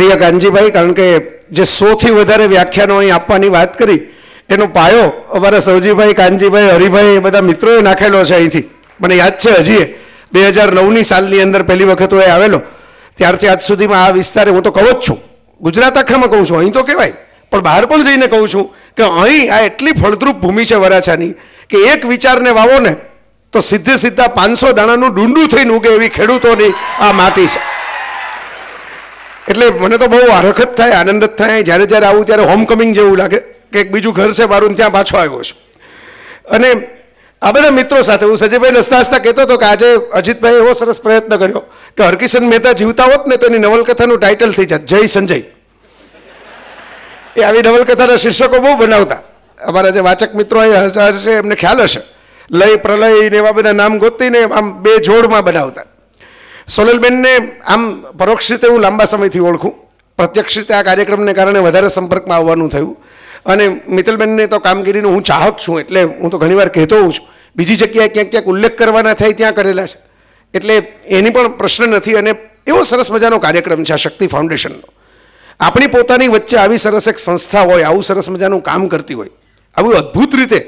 પ્રિય ગાંધીભાઈ કારણ કે જે સોથી વધારે વ્યાખ્યાનો અહીં આપવાની વાત કરી એનો પાયો અમારા સૌજીભાઈ કાનજીભાઈ હરિભાઈ એ બધા મિત્રોએ નાખેલો છે અહીંથી મને યાદ છે હજી બે હજાર નવની સાલની અંદર પહેલી વખત એ આવેલો ત્યારથી આજ સુધીમાં આ વિસ્તારે હું તો કહું જ છું ગુજરાત આખામાં કહું છું અહીં તો કહેવાય પણ બહાર પણ જઈને કહું છું કે અહીં આ એટલી ફળદ્રુપ ભૂમિ છે વરાછાની કે એક વિચારને વાવો ને તો સીધે સીધા પાંચસો દાણાનું ડુંડું થઈને ઉગે એવી ખેડૂતોની આ માટી છે એટલે મને તો બહુ આરખ થાય આનંદ થાય જ્યારે જ્યારે આવું ત્યારે હોમકમિંગ જેવું લાગે કે એક બીજું ઘર છે મારું ત્યાં પાછો આવ્યો છું અને આ બધા મિત્રો સાથે હું સજયભાઈ હસતા હસતા કહેતો હતો કે આજે અજીતભાઈ એવો સરસ પ્રયત્ન કર્યો કે હરકિશન મહેતા જીવતા હોત ને તો એની નવલકથાનું ટાઇટલ થઈ જાત જય સંજય એ આવી નવલકથાના શીર્ષકો બહુ બનાવતા અમારા જે વાચક મિત્રો અહીંયા છે એમને ખ્યાલ હશે લય પ્રલય ને એવા બધા નામ ગોતીને આમ બે જોડમાં બનાવતા સોનલબેનને આમ પરોક્ષ રીતે હું લાંબા સમયથી ઓળખું પ્રત્યક્ષ રીતે આ કાર્યક્રમને કારણે વધારે સંપર્કમાં આવવાનું થયું અને મિત્તલબેનને તો કામગીરીનો હું ચાહક છું એટલે હું તો ઘણીવાર કહેતો હોઉં છું બીજી જગ્યાએ ક્યાંક ક્યાંક ઉલ્લેખ કરવાના થાય ત્યાં કરેલા છે એટલે એની પણ પ્રશ્ન નથી અને એવો સરસ મજાનો કાર્યક્રમ છે આ શક્તિ ફાઉન્ડેશનનો આપણી પોતાની વચ્ચે આવી સરસ એક સંસ્થા હોય આવું સરસ મજાનું કામ કરતી હોય આવું અદ્ભુત રીતે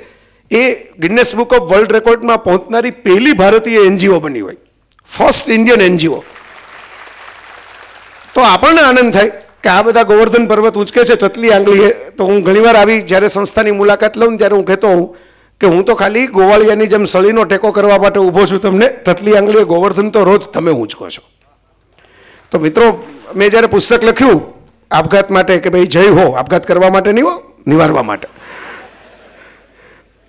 એ ગિન્નેસ બુક ઓફ વર્લ્ડ રેકોર્ડમાં પહોંચનારી પહેલી ભારતીય એનજીઓ બની હોય ફર્સ્ટ ઇન્ડિયન એનજીઓ તો આપણને આનંદ થાય કે આ બધા ગોવર્ધન પર્વત ઉંચકે છે ચટલી આંગળીએ તો હું ઘણીવાર આવી જ્યારે સંસ્થાની મુલાકાત લઉં ત્યારે હું કહેતો હોઉં કે હું તો ખાલી ગોવાળિયાની જેમ સળીનો ટેકો કરવા માટે ઊભો છું તમને તટલી આંગળીએ ગોવર્ધન તો રોજ તમે ઊંચકો છો તો મિત્રો મેં જ્યારે પુસ્તક લખ્યું આપઘાત માટે કે ભાઈ જય હો આપઘાત કરવા માટે નહીં હો નિવારવા માટે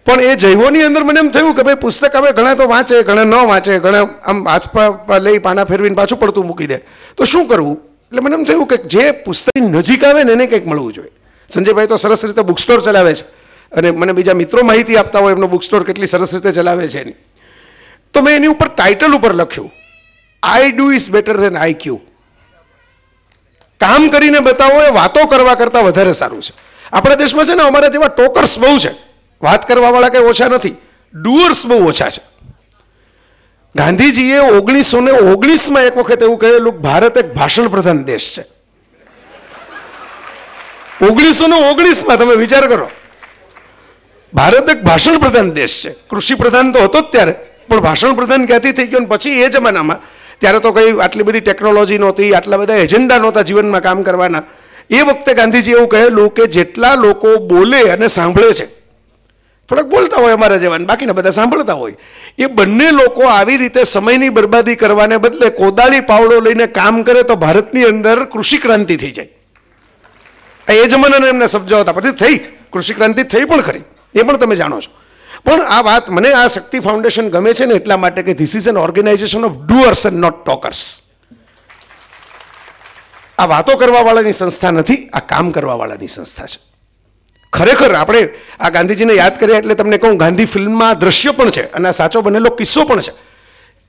પણ એ જૈવોની અંદર મને એમ થયું કે ભાઈ પુસ્તક હવે ઘણા તો વાંચે ઘણા ન વાંચે ઘણા આમ હાથ પર લઈ પાના ફેરવીને પાછું પડતું મૂકી દે તો શું કરવું એટલે મને એમ થયું કે જે પુસ્તકની નજીક આવે ને એને કંઈક મળવું જોઈએ સંજયભાઈ તો સરસ રીતે બુક સ્ટોર ચલાવે છે અને મને બીજા મિત્રો માહિતી આપતા હોય એમનો બુક સ્ટોર કેટલી સરસ રીતે ચલાવે છે એની તો મેં એની ઉપર ટાઇટલ ઉપર લખ્યું I do is better than IQ કામ કરીને બતાવો એ વાતો કરવા કરતાં વધારે સારું છે આપણા દેશમાં છે ને અમારા જેવા ટોકર્સ બહુ છે વાત કરવાવાળા કંઈ ઓછા નથી ડુઅર્સ બહુ ઓછા છે ગાંધીજીએ ઓગણીસો ને ઓગણીસમાં એક વખત એવું કહેલું ભારત એક ભાષણ પ્રધાન દેશ છે ઓગણીસો ને ઓગણીસમાં તમે વિચાર કરો ભારત એક ભાષણ પ્રધાન દેશ છે કૃષિ પ્રધાન તો હતો જ ત્યારે પણ ભાષણ પ્રધાન ક્યાંથી થઈ ગયો પછી એ જમાનામાં ત્યારે તો કંઈ આટલી બધી ટેકનોલોજી નહોતી આટલા બધા એજન્ડા નહોતા જીવનમાં કામ કરવાના એ વખતે ગાંધીજીએ એવું કહેલું કે જેટલા લોકો બોલે અને સાંભળે છે થોડાક બોલતા હોય અમારા જેવાને બાકીના બધા સાંભળતા હોય એ બંને લોકો આવી રીતે સમયની બરબાદી કરવાને બદલે કોદાળી પાવડો લઈને કામ કરે તો ભારતની અંદર કૃષિ ક્રાંતિ થઈ જાય એ જમાનાને એમને સમજાવતા પછી થઈ કૃષિ ક્રાંતિ થઈ પણ ખરી એ પણ તમે જાણો છો પણ આ વાત મને આ શક્તિ ફાઉન્ડેશન ગમે છે ને એટલા માટે કે this is an organisation of doers and not talkers આ વાતો કરવાવાળાની સંસ્થા નથી આ કામ કરવાવાળાની સંસ્થા છે ખરેખર આપણે આ ગાંધીજીને યાદ કરીએ એટલે તમને કહું ગાંધી ફિલ્મમાં દ્રશ્ય પણ છે અને આ સાચો બનેલો કિસ્સો પણ છે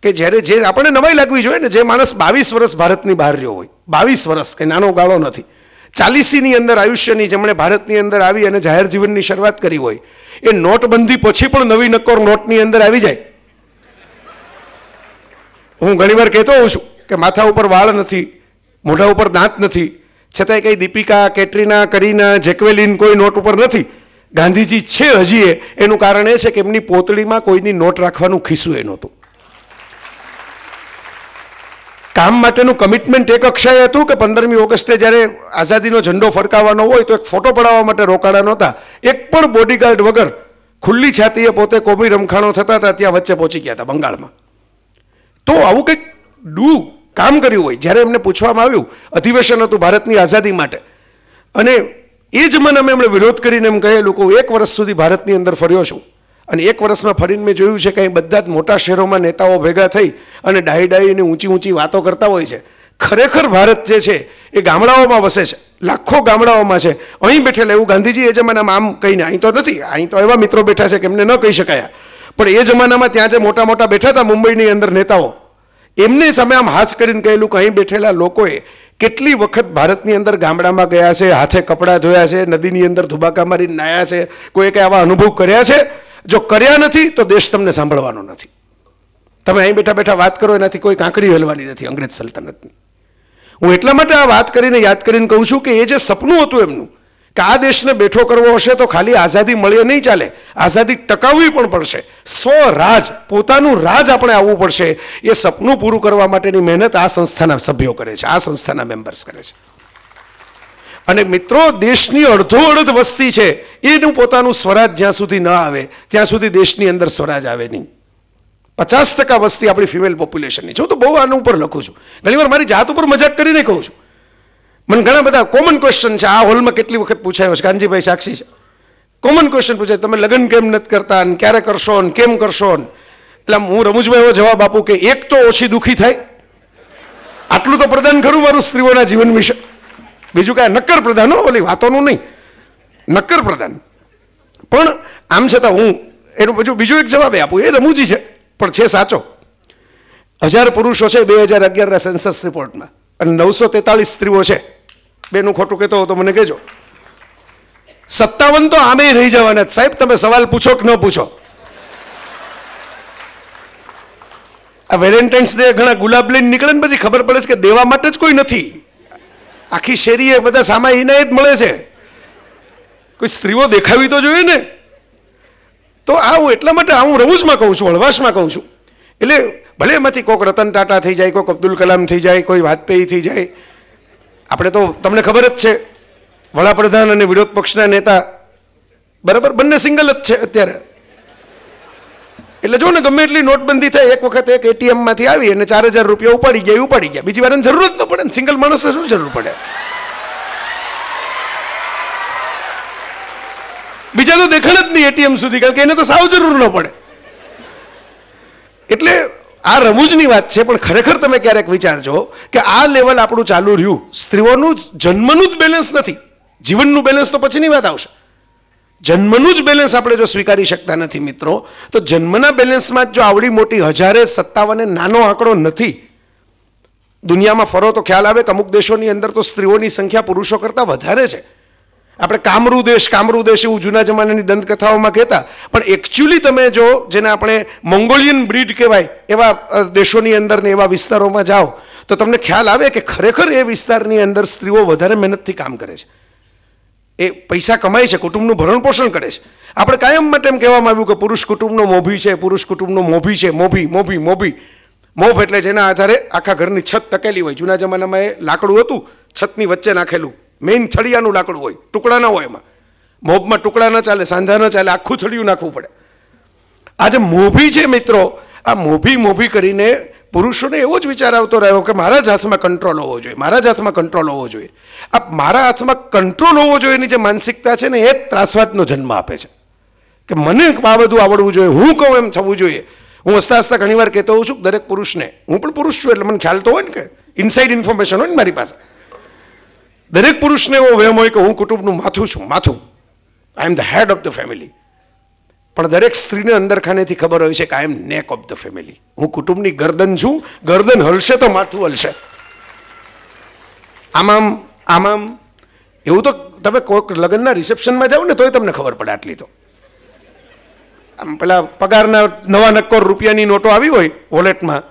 કે જ્યારે જે આપણને નવાઈ લાગવી જોઈએ ને જે માણસ બાવીસ વર્ષ ભારતની બહાર રહ્યો હોય બાવીસ વર્ષ કે નાનો ગાળો નથી ચાલીસીની અંદર આયુષ્યની જેમણે ભારતની અંદર આવી અને જાહેર જીવનની શરૂઆત કરી હોય એ નોટબંધી પછી પણ નવી નક્કોર નોટની અંદર આવી જાય હું ઘણીવાર કહેતો હોઉં છું કે માથા ઉપર વાળ નથી મોઢા ઉપર દાંત નથી છતાંય કંઈ દીપિકા કેટરીના કરીના જેકવેલિન કોઈ નોટ ઉપર નથી ગાંધીજી છે હજી એનું કારણ એ છે કે એમની પોતળીમાં કોઈની નોટ રાખવાનું ખિસ્સું એ નહોતું કામ માટેનું કમિટમેન્ટ એક કક્ષાએ હતું કે પંદરમી ઓગસ્ટે જ્યારે આઝાદીનો ઝંડો ફરકાવવાનો હોય તો એક ફોટો પડાવવા માટે રોકાડા નહોતા એક પણ બોડીગાર્ડ વગર ખુલ્લી છાતીએ પોતે કોમી રમખાણો થતા હતા ત્યાં વચ્ચે પહોંચી ગયા હતા બંગાળમાં તો આવું કંઈક ડૂ કામ કર્યું હોય જ્યારે એમને પૂછવામાં આવ્યું અધિવેશન હતું ભારતની આઝાદી માટે અને એ જમાનામાં એમણે વિરોધ કરીને એમ કહેલું કે હું એક વર્ષ સુધી ભારતની અંદર ફર્યો છું અને એક વર્ષમાં ફરીને મેં જોયું છે કે અહીં બધા જ મોટા શહેરોમાં નેતાઓ ભેગા થઈ અને ડાહી ડાહીને ઊંચી ઊંચી વાતો કરતા હોય છે ખરેખર ભારત જે છે એ ગામડાઓમાં વસે છે લાખો ગામડાઓમાં છે અહીં બેઠેલા એવું ગાંધીજી એ જમાનામાં આમ કહીને અહીં તો નથી અહીં તો એવા મિત્રો બેઠા છે કે એમને ન કહી શકાયા પણ એ જમાનામાં ત્યાં જે મોટા મોટા બેઠા હતા મુંબઈની અંદર નેતાઓ એમની સામે આમ હાથ કરીને કહેલું કે અહીં બેઠેલા લોકોએ કેટલી વખત ભારતની અંદર ગામડામાં ગયા છે હાથે કપડાં ધોયા છે નદીની અંદર ધુબાકા મારીને નાયા છે કોઈ કંઈ આવા અનુભવ કર્યા છે જો કર્યા નથી તો દેશ તમને સાંભળવાનો નથી તમે અહીં બેઠા બેઠા વાત કરો એનાથી કોઈ કાંકરી હલવાની નથી અંગ્રેજ સલ્તનતની હું એટલા માટે આ વાત કરીને યાદ કરીને કહું છું કે એ જે સપનું હતું એમનું કે આ દેશને બેઠો કરવો હશે તો ખાલી આઝાદી મળીએ નહીં ચાલે આઝાદી ટકાવવી પણ પડશે સો રાજ પોતાનું રાજ આપણે આવવું પડશે એ સપનું પૂરું કરવા માટેની મહેનત આ સંસ્થાના સભ્યો કરે છે આ સંસ્થાના મેમ્બર્સ કરે છે અને મિત્રો દેશની અડધો અડધ વસ્તી છે એનું પોતાનું સ્વરાજ જ્યાં સુધી ન આવે ત્યાં સુધી દેશની અંદર સ્વરાજ આવે નહીં પચાસ ટકા વસ્તી આપણી ફિમેલ પોપ્યુલેશનની છું તો બહુ આના ઉપર લખું છું ઘણી મારી જાત ઉપર મજાક કરીને કહું છું મને ઘણા બધા કોમન ક્વેશ્ચન છે આ હોલમાં કેટલી વખત પૂછાયો છે કાનજીભાઈ સાક્ષી છે કોમન ક્વેશ્ચન પૂછાય તમે લગ્ન કેમ નથી કરતા ને ક્યારે કરશો ને કેમ કરશો ને એટલે હું રમુજભાઈ એવો જવાબ આપું કે એક તો ઓછી દુઃખી થાય આટલું તો પ્રદાન ખરું મારું સ્ત્રીઓના જીવન વિશે બીજું કાંઈ નક્કર પ્રદાન હો ઓલી વાતોનું નહીં નક્કર પ્રદાન પણ આમ છતાં હું એનું પછી બીજું એક જવાબ આપું એ રમૂજી છે પણ છે સાચો હજાર પુરુષો છે બે હજાર અગિયારના સેન્સસ રિપોર્ટમાં અને નવસો તેતાલીસ સ્ત્રીઓ છે બેનું ખોટું કહેતો હો તો મને કહેજો સત્તાવન તો આમે રહી જવાના સાહેબ તમે સવાલ પૂછો કે ન પૂછો આ વેલેન્ટાઇન્સ ડે ઘણા ગુલાબ લઈને નીકળે ને પછી ખબર પડે છે કે દેવા માટે જ કોઈ નથી આખી શેરી એ બધા સામા ઇનાયત મળે છે કોઈ સ્ત્રીઓ દેખાવી તો જોઈએ ને તો આવું એટલા માટે હું રવુજમાં કહું છું હળવાશમાં કહું છું એટલે ભલે એમાંથી કોઈક રતન ટાટા થઈ જાય કોઈક અબ્દુલ કલામ થઈ જાય કોઈ વાજપેયી થઈ જાય આપણે તો તમને ખબર જ છે વડાપ્રધાન અને વિરોધ પક્ષના નેતા બરાબર બંને સિંગલ જ છે અત્યારે એટલે જો ને ગમે એટલી નોટબંધી થાય એક વખત એક એટીએમમાંથી આવી અને ચાર હજાર રૂપિયા ઉપાડી ગયા ઉપાડી ગયા બીજી વાર જરૂર જ ન પડે સિંગલ માણસને શું જરૂર પડે બીજા તો દેખાડ જ નહીં એટીએમ સુધી કારણ કે એને તો સાવ જરૂર ન પડે એટલે આ રમૂજની વાત છે પણ ખરેખર તમે ક્યારેક વિચારજો કે આ લેવલ આપણું ચાલુ રહ્યું સ્ત્રીઓનું જન્મનું જ બેલેન્સ નથી જીવનનું બેલેન્સ તો પછીની વાત આવશે જન્મનું જ બેલેન્સ આપણે જો સ્વીકારી શકતા નથી મિત્રો તો જન્મના બેલેન્સમાં જ જો આવડી મોટી હજારે સત્તાવને નાનો આંકડો નથી દુનિયામાં ફરો તો ખ્યાલ આવે કે અમુક દેશોની અંદર તો સ્ત્રીઓની સંખ્યા પુરુષો કરતાં વધારે છે આપણે કામરૂ દેશ કામરૂ દેશ એવું જૂના જમાનાની દંતકથાઓમાં કહેતા પણ એકચ્યુઅલી તમે જો જેને આપણે મંગોલિયન બ્રીડ કહેવાય એવા દેશોની અંદર ને એવા વિસ્તારોમાં જાઓ તો તમને ખ્યાલ આવે કે ખરેખર એ વિસ્તારની અંદર સ્ત્રીઓ વધારે મહેનતથી કામ કરે છે એ પૈસા કમાય છે કુટુંબનું ભરણ પોષણ કરે છે આપણે કાયમ માટે એમ કહેવામાં આવ્યું કે પુરુષ કુટુંબનો મોભી છે પુરુષ કુટુંબનો મોભી છે મોભી મોભી મોભી મોભ એટલે જેના આધારે આખા ઘરની છત ટકેલી હોય જૂના જમાનામાં એ લાકડું હતું છતની વચ્ચે નાખેલું મેઇન થળિયાનું લાકડું હોય ટુકડા ના હોય એમાં મોભમાં ટુકડા ન ચાલે સાંધા ન ચાલે આખું થળિયું નાખવું પડે આ જે મોભી છે મિત્રો આ મોભી મોભી કરીને પુરુષોને એવો જ વિચાર આવતો રહ્યો કે મારા જ હાથમાં કંટ્રોલ હોવો જોઈએ મારા જ હાથમાં કંટ્રોલ હોવો જોઈએ આ મારા હાથમાં કંટ્રોલ હોવો જોઈએ એની જે માનસિકતા છે ને એ ત્રાસવાદનો જન્મ આપે છે કે મને આ બધું આવડવું જોઈએ હું કહું એમ થવું જોઈએ હું હસતા હસતા ઘણીવાર કહેતો હોઉં છું દરેક પુરુષને હું પણ પુરુષ છું એટલે મને ખ્યાલ તો હોય ને કે ઇનસાઇડ ઇન્ફોર્મેશન હોય ને મારી પાસે દરેક પુરુષને એવો વહેમ હોય કે હું કુટુંબનું માથું છું માથું I am the head of the family પણ દરેક સ્ત્રીને અંદરખાનેથી ખબર હોય છે કે આઈ એમ નેક ઓફ ધ ફેમિલી હું કુટુંબની ગરદન છું ગરદન હલશે તો માથું હલશે આમામ આમામ એવું તો તમે કોઈક લગ્નના રિસેપ્શનમાં જાઓ ને તોય તમને ખબર પડે આટલી તો આમ પેલા પગારના નવા નક્કોર રૂપિયાની નોટો આવી હોય વોલેટમાં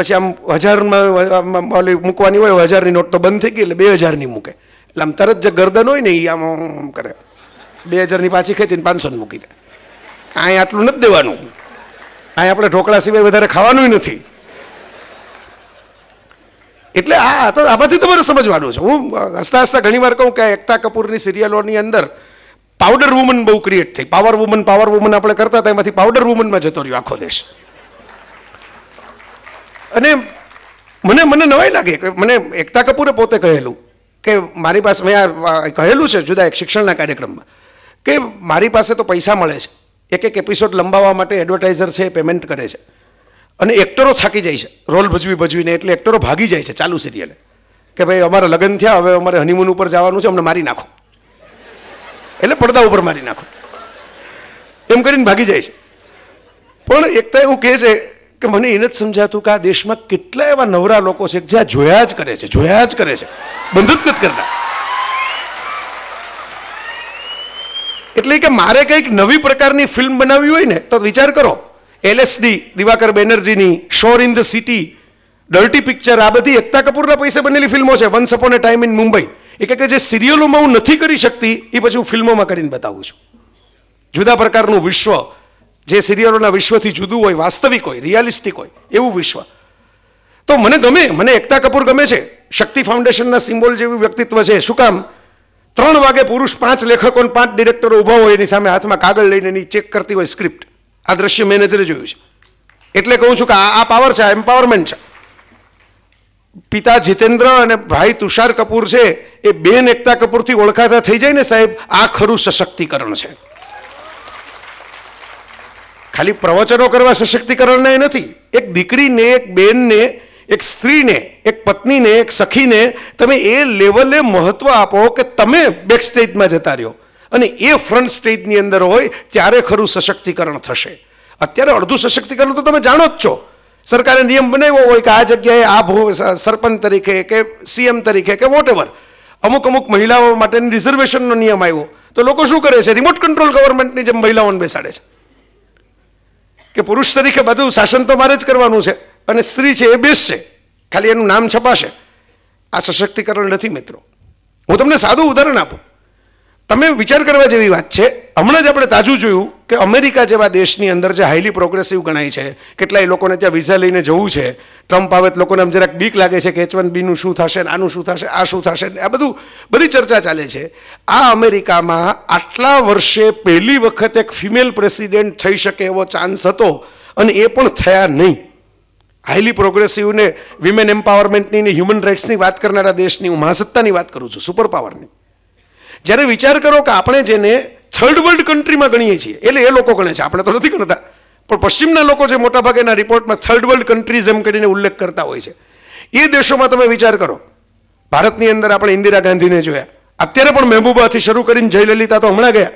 પછી આમ હજારમાં ઓલી મૂકવાની હોય હજારની નોટ તો બંધ થઈ ગઈ એટલે બે હજારની મૂકે એટલે આમ તરત જે ગરદન હોય ને એ આમ આમ કરે બે હજારની પાછી ખેંચીને પાંચસોને મૂકી દે કાંઈ આટલું નથી દેવાનું કાંઈ આપણે ઢોકળા સિવાય વધારે ખાવાનું નથી એટલે આ તો આમાંથી તમારે સમજવાનું છે હું હસતા હસતા ઘણીવાર કહું કે એકતા કપૂરની સિરિયલોની અંદર પાવડર વુમન બહુ ક્રિએટ થઈ પાવર વુમન પાવર વુમન આપણે કરતા હતા એમાંથી પાવડર વુમનમાં જતો રહ્યો આખો દેશ અને મને મને નવાઈ લાગે કે મને એકતા કપૂરે પોતે કહેલું કે મારી પાસે મેં આ કહેલું છે જુદા એક શિક્ષણના કાર્યક્રમમાં કે મારી પાસે તો પૈસા મળે છે એક એક એપિસોડ લંબાવવા માટે એડવર્ટાઇઝર છે પેમેન્ટ કરે છે અને એક્ટરો થાકી જાય છે રોલ ભજવી ભજવીને એટલે એક્ટરો ભાગી જાય છે ચાલુ સિરિયલે કે ભાઈ અમારા લગ્ન થયા હવે અમારે હનીમૂન ઉપર જવાનું છે અમને મારી નાખો એટલે પડદા ઉપર મારી નાખો એમ કરીને ભાગી જાય છે પણ એકતા એવું કહે છે કે મને એને જ સમજાતું કે આ દેશમાં કેટલા એવા નવરા લોકો છે જે આ જોયા જ કરે છે જોયા જ કરે છે બંધ જ નથી કરતા એટલે કે મારે કંઈક નવી પ્રકારની ફિલ્મ બનાવવી હોય ને તો વિચાર કરો એલએસડી દિવાકર બેનર્જીની Shor in the city dirty picture આ બધી એકતા કપૂરના પૈસે બનેલી ફિલ્મો છે once upon a time in Mumbai એ કે જે સિરિયલોમાં હું નથી કરી શકતી એ પછી હું ફિલ્મોમાં કરીને બતાવું છું જુદા પ્રકારનું વિશ્વ જે સિરિયલોના વિશ્વથી જુદું હોય વાસ્તવિક હોય રિયાલિસ્ટિક હોય એવું વિશ્વ તો મને ગમે મને એકતા કપૂર ગમે છે શક્તિ ફાઉન્ડેશનના સિમ્બોલ જેવું વ્યક્તિત્વ છે શું કામ ત્રણ વાગે પુરુષ પાંચ લેખકો પાંચ ડિરેક્ટરો ઊભા હોય એની સામે હાથમાં કાગળ લઈને એની ચેક કરતી હોય સ્ક્રિપ્ટ આ દ્રશ્ય મેનેજરે જોયું છે એટલે કહું છું કે આ પાવર છે આ એમ્પાવરમેન્ટ છે પિતા જીતેન્દ્ર અને ભાઈ તુષાર કપૂર છે એ બેન એકતા કપૂરથી ઓળખાતા થઈ જાય ને સાહેબ આ ખરું સશક્તિકરણ છે ખાલી પ્રવચનો કરવા સશક્તિકરણ એ નથી એક દીકરીને એક બેનને એક સ્ત્રીને એક પત્નીને એક સખીને તમે એ લેવલે મહત્ત્વ આપો કે તમે બેક સ્ટેજમાં જતા રહ્યો અને એ ફ્રન્ટ સ્ટેજની અંદર હોય ત્યારે ખરું સશક્તિકરણ થશે અત્યારે અડધું સશક્તિકરણ તો તમે જાણો જ છો સરકારે નિયમ બનાવ્યો હોય કે આ જગ્યાએ આ સરપંચ તરીકે કે સીએમ તરીકે કે વોટેવર અમુક અમુક મહિલાઓ માટેની રિઝર્વેશનનો નિયમ આવ્યો તો લોકો શું કરે છે રિમોટ કંટ્રોલ ગવર્મેન્ટની જેમ મહિલાઓને બેસાડે છે કે પુરુષ તરીકે બધું શાસન તો મારે જ કરવાનું છે અને સ્ત્રી છે એ બેસશે ખાલી એનું નામ છપાશે આ સશક્તિકરણ નથી મિત્રો હું તમને સાદું ઉદાહરણ આપું તમે વિચાર કરવા જેવી વાત છે હમણાં જ આપણે તાજું જોયું કે અમેરિકા જેવા દેશની અંદર જે હાઈલી પ્રોગ્રેસિવ ગણાય છે કેટલાય લોકોને ત્યાં વિઝા લઈને જવું છે ટ્રમ્પ આવે લોકોને આમ જરાક બીક લાગે છે કે એચ વન બીનું શું થશે ને આનું શું થશે આ શું થશે ને આ બધું બધી ચર્ચા ચાલે છે આ અમેરિકામાં આટલા વર્ષે પહેલી વખત એક ફિમેલ પ્રેસિડેન્ટ થઈ શકે એવો ચાન્સ હતો અને એ પણ થયા નહીં હાઈલી પ્રોગ્રેસિવને વિમેન એમ્પાવરમેન્ટની ને હ્યુમન રાઇટ્સની વાત કરનારા દેશની હું મહાસત્તાની વાત કરું છું સુપર પાવરની જ્યારે વિચાર કરો કે આપણે જેને થર્ડ વર્લ્ડ કન્ટ્રીમાં ગણીએ છીએ એટલે એ લોકો ગણે છે આપણે તો નથી ગણતા પણ પશ્ચિમના લોકો જે મોટાભાગેના રિપોર્ટમાં થર્ડ વર્લ્ડ કન્ટ્રીઝ એમ કરીને ઉલ્લેખ કરતા હોય છે એ દેશોમાં તમે વિચાર કરો ભારતની અંદર આપણે ઇન્દિરા ગાંધીને જોયા અત્યારે પણ મહેબૂબાથી શરૂ કરીને જયલલિતા તો હમણાં ગયા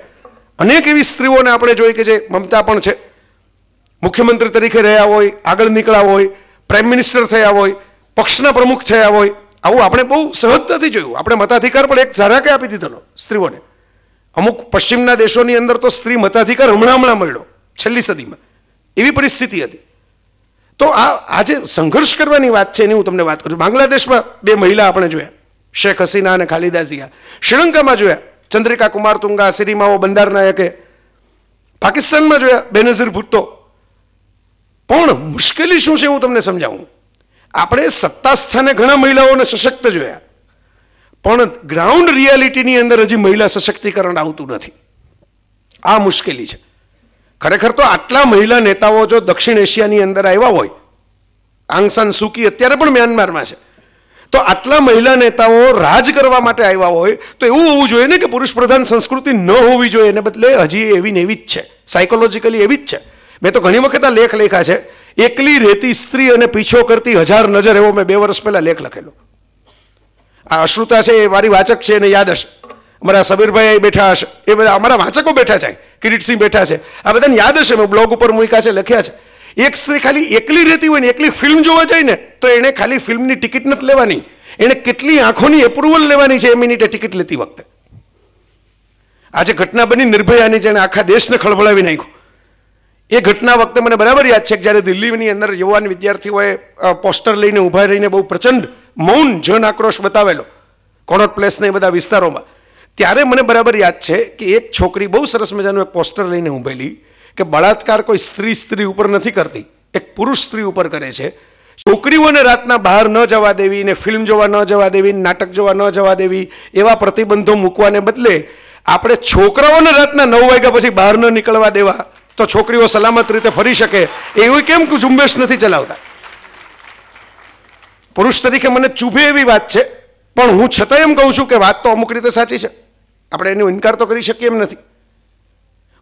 અનેક એવી સ્ત્રીઓને આપણે જોઈ કે જે મમતા પણ છે મુખ્યમંત્રી તરીકે રહ્યા હોય આગળ નીકળ્યા હોય પ્રાઇમ મિનિસ્ટર થયા હોય પક્ષના પ્રમુખ થયા હોય આવું આપણે બહુ સહજ નથી જોયું આપણે મતાધિકાર પણ એક ઝારાકે આપી દીધેલો સ્ત્રીઓને અમુક પશ્ચિમના દેશોની અંદર તો સ્ત્રી મતાધિકાર હમણાં હમણાં મળ્યો છેલ્લી સદીમાં એવી પરિસ્થિતિ હતી તો આ આજે સંઘર્ષ કરવાની વાત છે એની હું તમને વાત કરું બાંગ્લાદેશમાં બે મહિલા આપણે જોયા શેખ હસીના અને ખાલિદા ઝિયા શ્રીલંકામાં જોયા ચંદ્રિકા કુમાર તુંગા સિરીમાઓ બંડાર નાયકે પાકિસ્તાનમાં જોયા બેનઝીર ભુટ્ટો પણ મુશ્કેલી શું છે હું તમને સમજાવું આપણે સત્તાસ્થાને ઘણા મહિલાઓને સશક્ત જોયા પણ ગ્રાઉન્ડ રિયાલિટીની અંદર હજી મહિલા સશક્તિકરણ આવતું નથી આ મુશ્કેલી છે ખરેખર તો આટલા મહિલા નેતાઓ જો દક્ષિણ એશિયાની અંદર આવ્યા હોય આંગસાન સુકી અત્યારે પણ મ્યાનમારમાં છે તો આટલા મહિલા નેતાઓ રાજ કરવા માટે આવ્યા હોય તો એવું હોવું જોઈએ ને કે પુરુષ પ્રધાન સંસ્કૃતિ ન હોવી જોઈએ એને બદલે હજી એવી ને એવી જ છે સાયકોલોજીકલી એવી જ છે મેં તો ઘણી વખત આ લેખ લેખા છે એકલી રહેતી સ્ત્રી અને પીછો કરતી હજાર નજર એવો મેં બે વર્ષ પહેલાં લેખ લખેલો આ અશ્રુતા છે એ મારી વાચક છે એને યાદ હશે અમારા સમીરભાઈ બેઠા હશે એ બધા અમારા વાચકો બેઠા છે કિરીટસિંહ બેઠા છે આ બધાને યાદ હશે મેં બ્લોગ ઉપર મૂક્યા છે લખ્યા છે એક સ્ત્રી ખાલી એકલી રહેતી હોય ને એકલી ફિલ્મ જોવા જાય ને તો એણે ખાલી ફિલ્મની ટિકિટ નથી લેવાની એણે કેટલી આંખોની એપ્રુવલ લેવાની છે એ મિનિટે ટિકિટ લેતી વખતે આજે ઘટના બની નિર્ભયાની જેણે આખા દેશને ખળભળાવી નાખ્યું એ ઘટના વખતે મને બરાબર યાદ છે કે જ્યારે દિલ્હીની અંદર યુવાન વિદ્યાર્થીઓએ પોસ્ટર લઈને ઊભા રહીને બહુ પ્રચંડ મૌન જન આક્રોશ બતાવેલો કોણોટ પ્લેસના એ બધા વિસ્તારોમાં ત્યારે મને બરાબર યાદ છે કે એક છોકરી બહુ સરસ મજાનું એક પોસ્ટર લઈને ઊભેલી કે બળાત્કાર કોઈ સ્ત્રી સ્ત્રી ઉપર નથી કરતી એક પુરુષ સ્ત્રી ઉપર કરે છે છોકરીઓને રાતના બહાર ન જવા દેવી ને ફિલ્મ જોવા ન જવા દેવી નાટક જોવા ન જવા દેવી એવા પ્રતિબંધો મૂકવાને બદલે આપણે છોકરાઓને રાતના નવ વાગ્યા પછી બહાર ન નીકળવા દેવા તો છોકરીઓ સલામત રીતે ફરી શકે એવી કેમ ઝુંબેશ નથી ચલાવતા પુરુષ તરીકે મને ચૂભે એવી વાત છે પણ હું છતાં એમ કહું છું કે વાત તો અમુક રીતે સાચી છે આપણે એનો ઇનકાર તો કરી શકીએ એમ નથી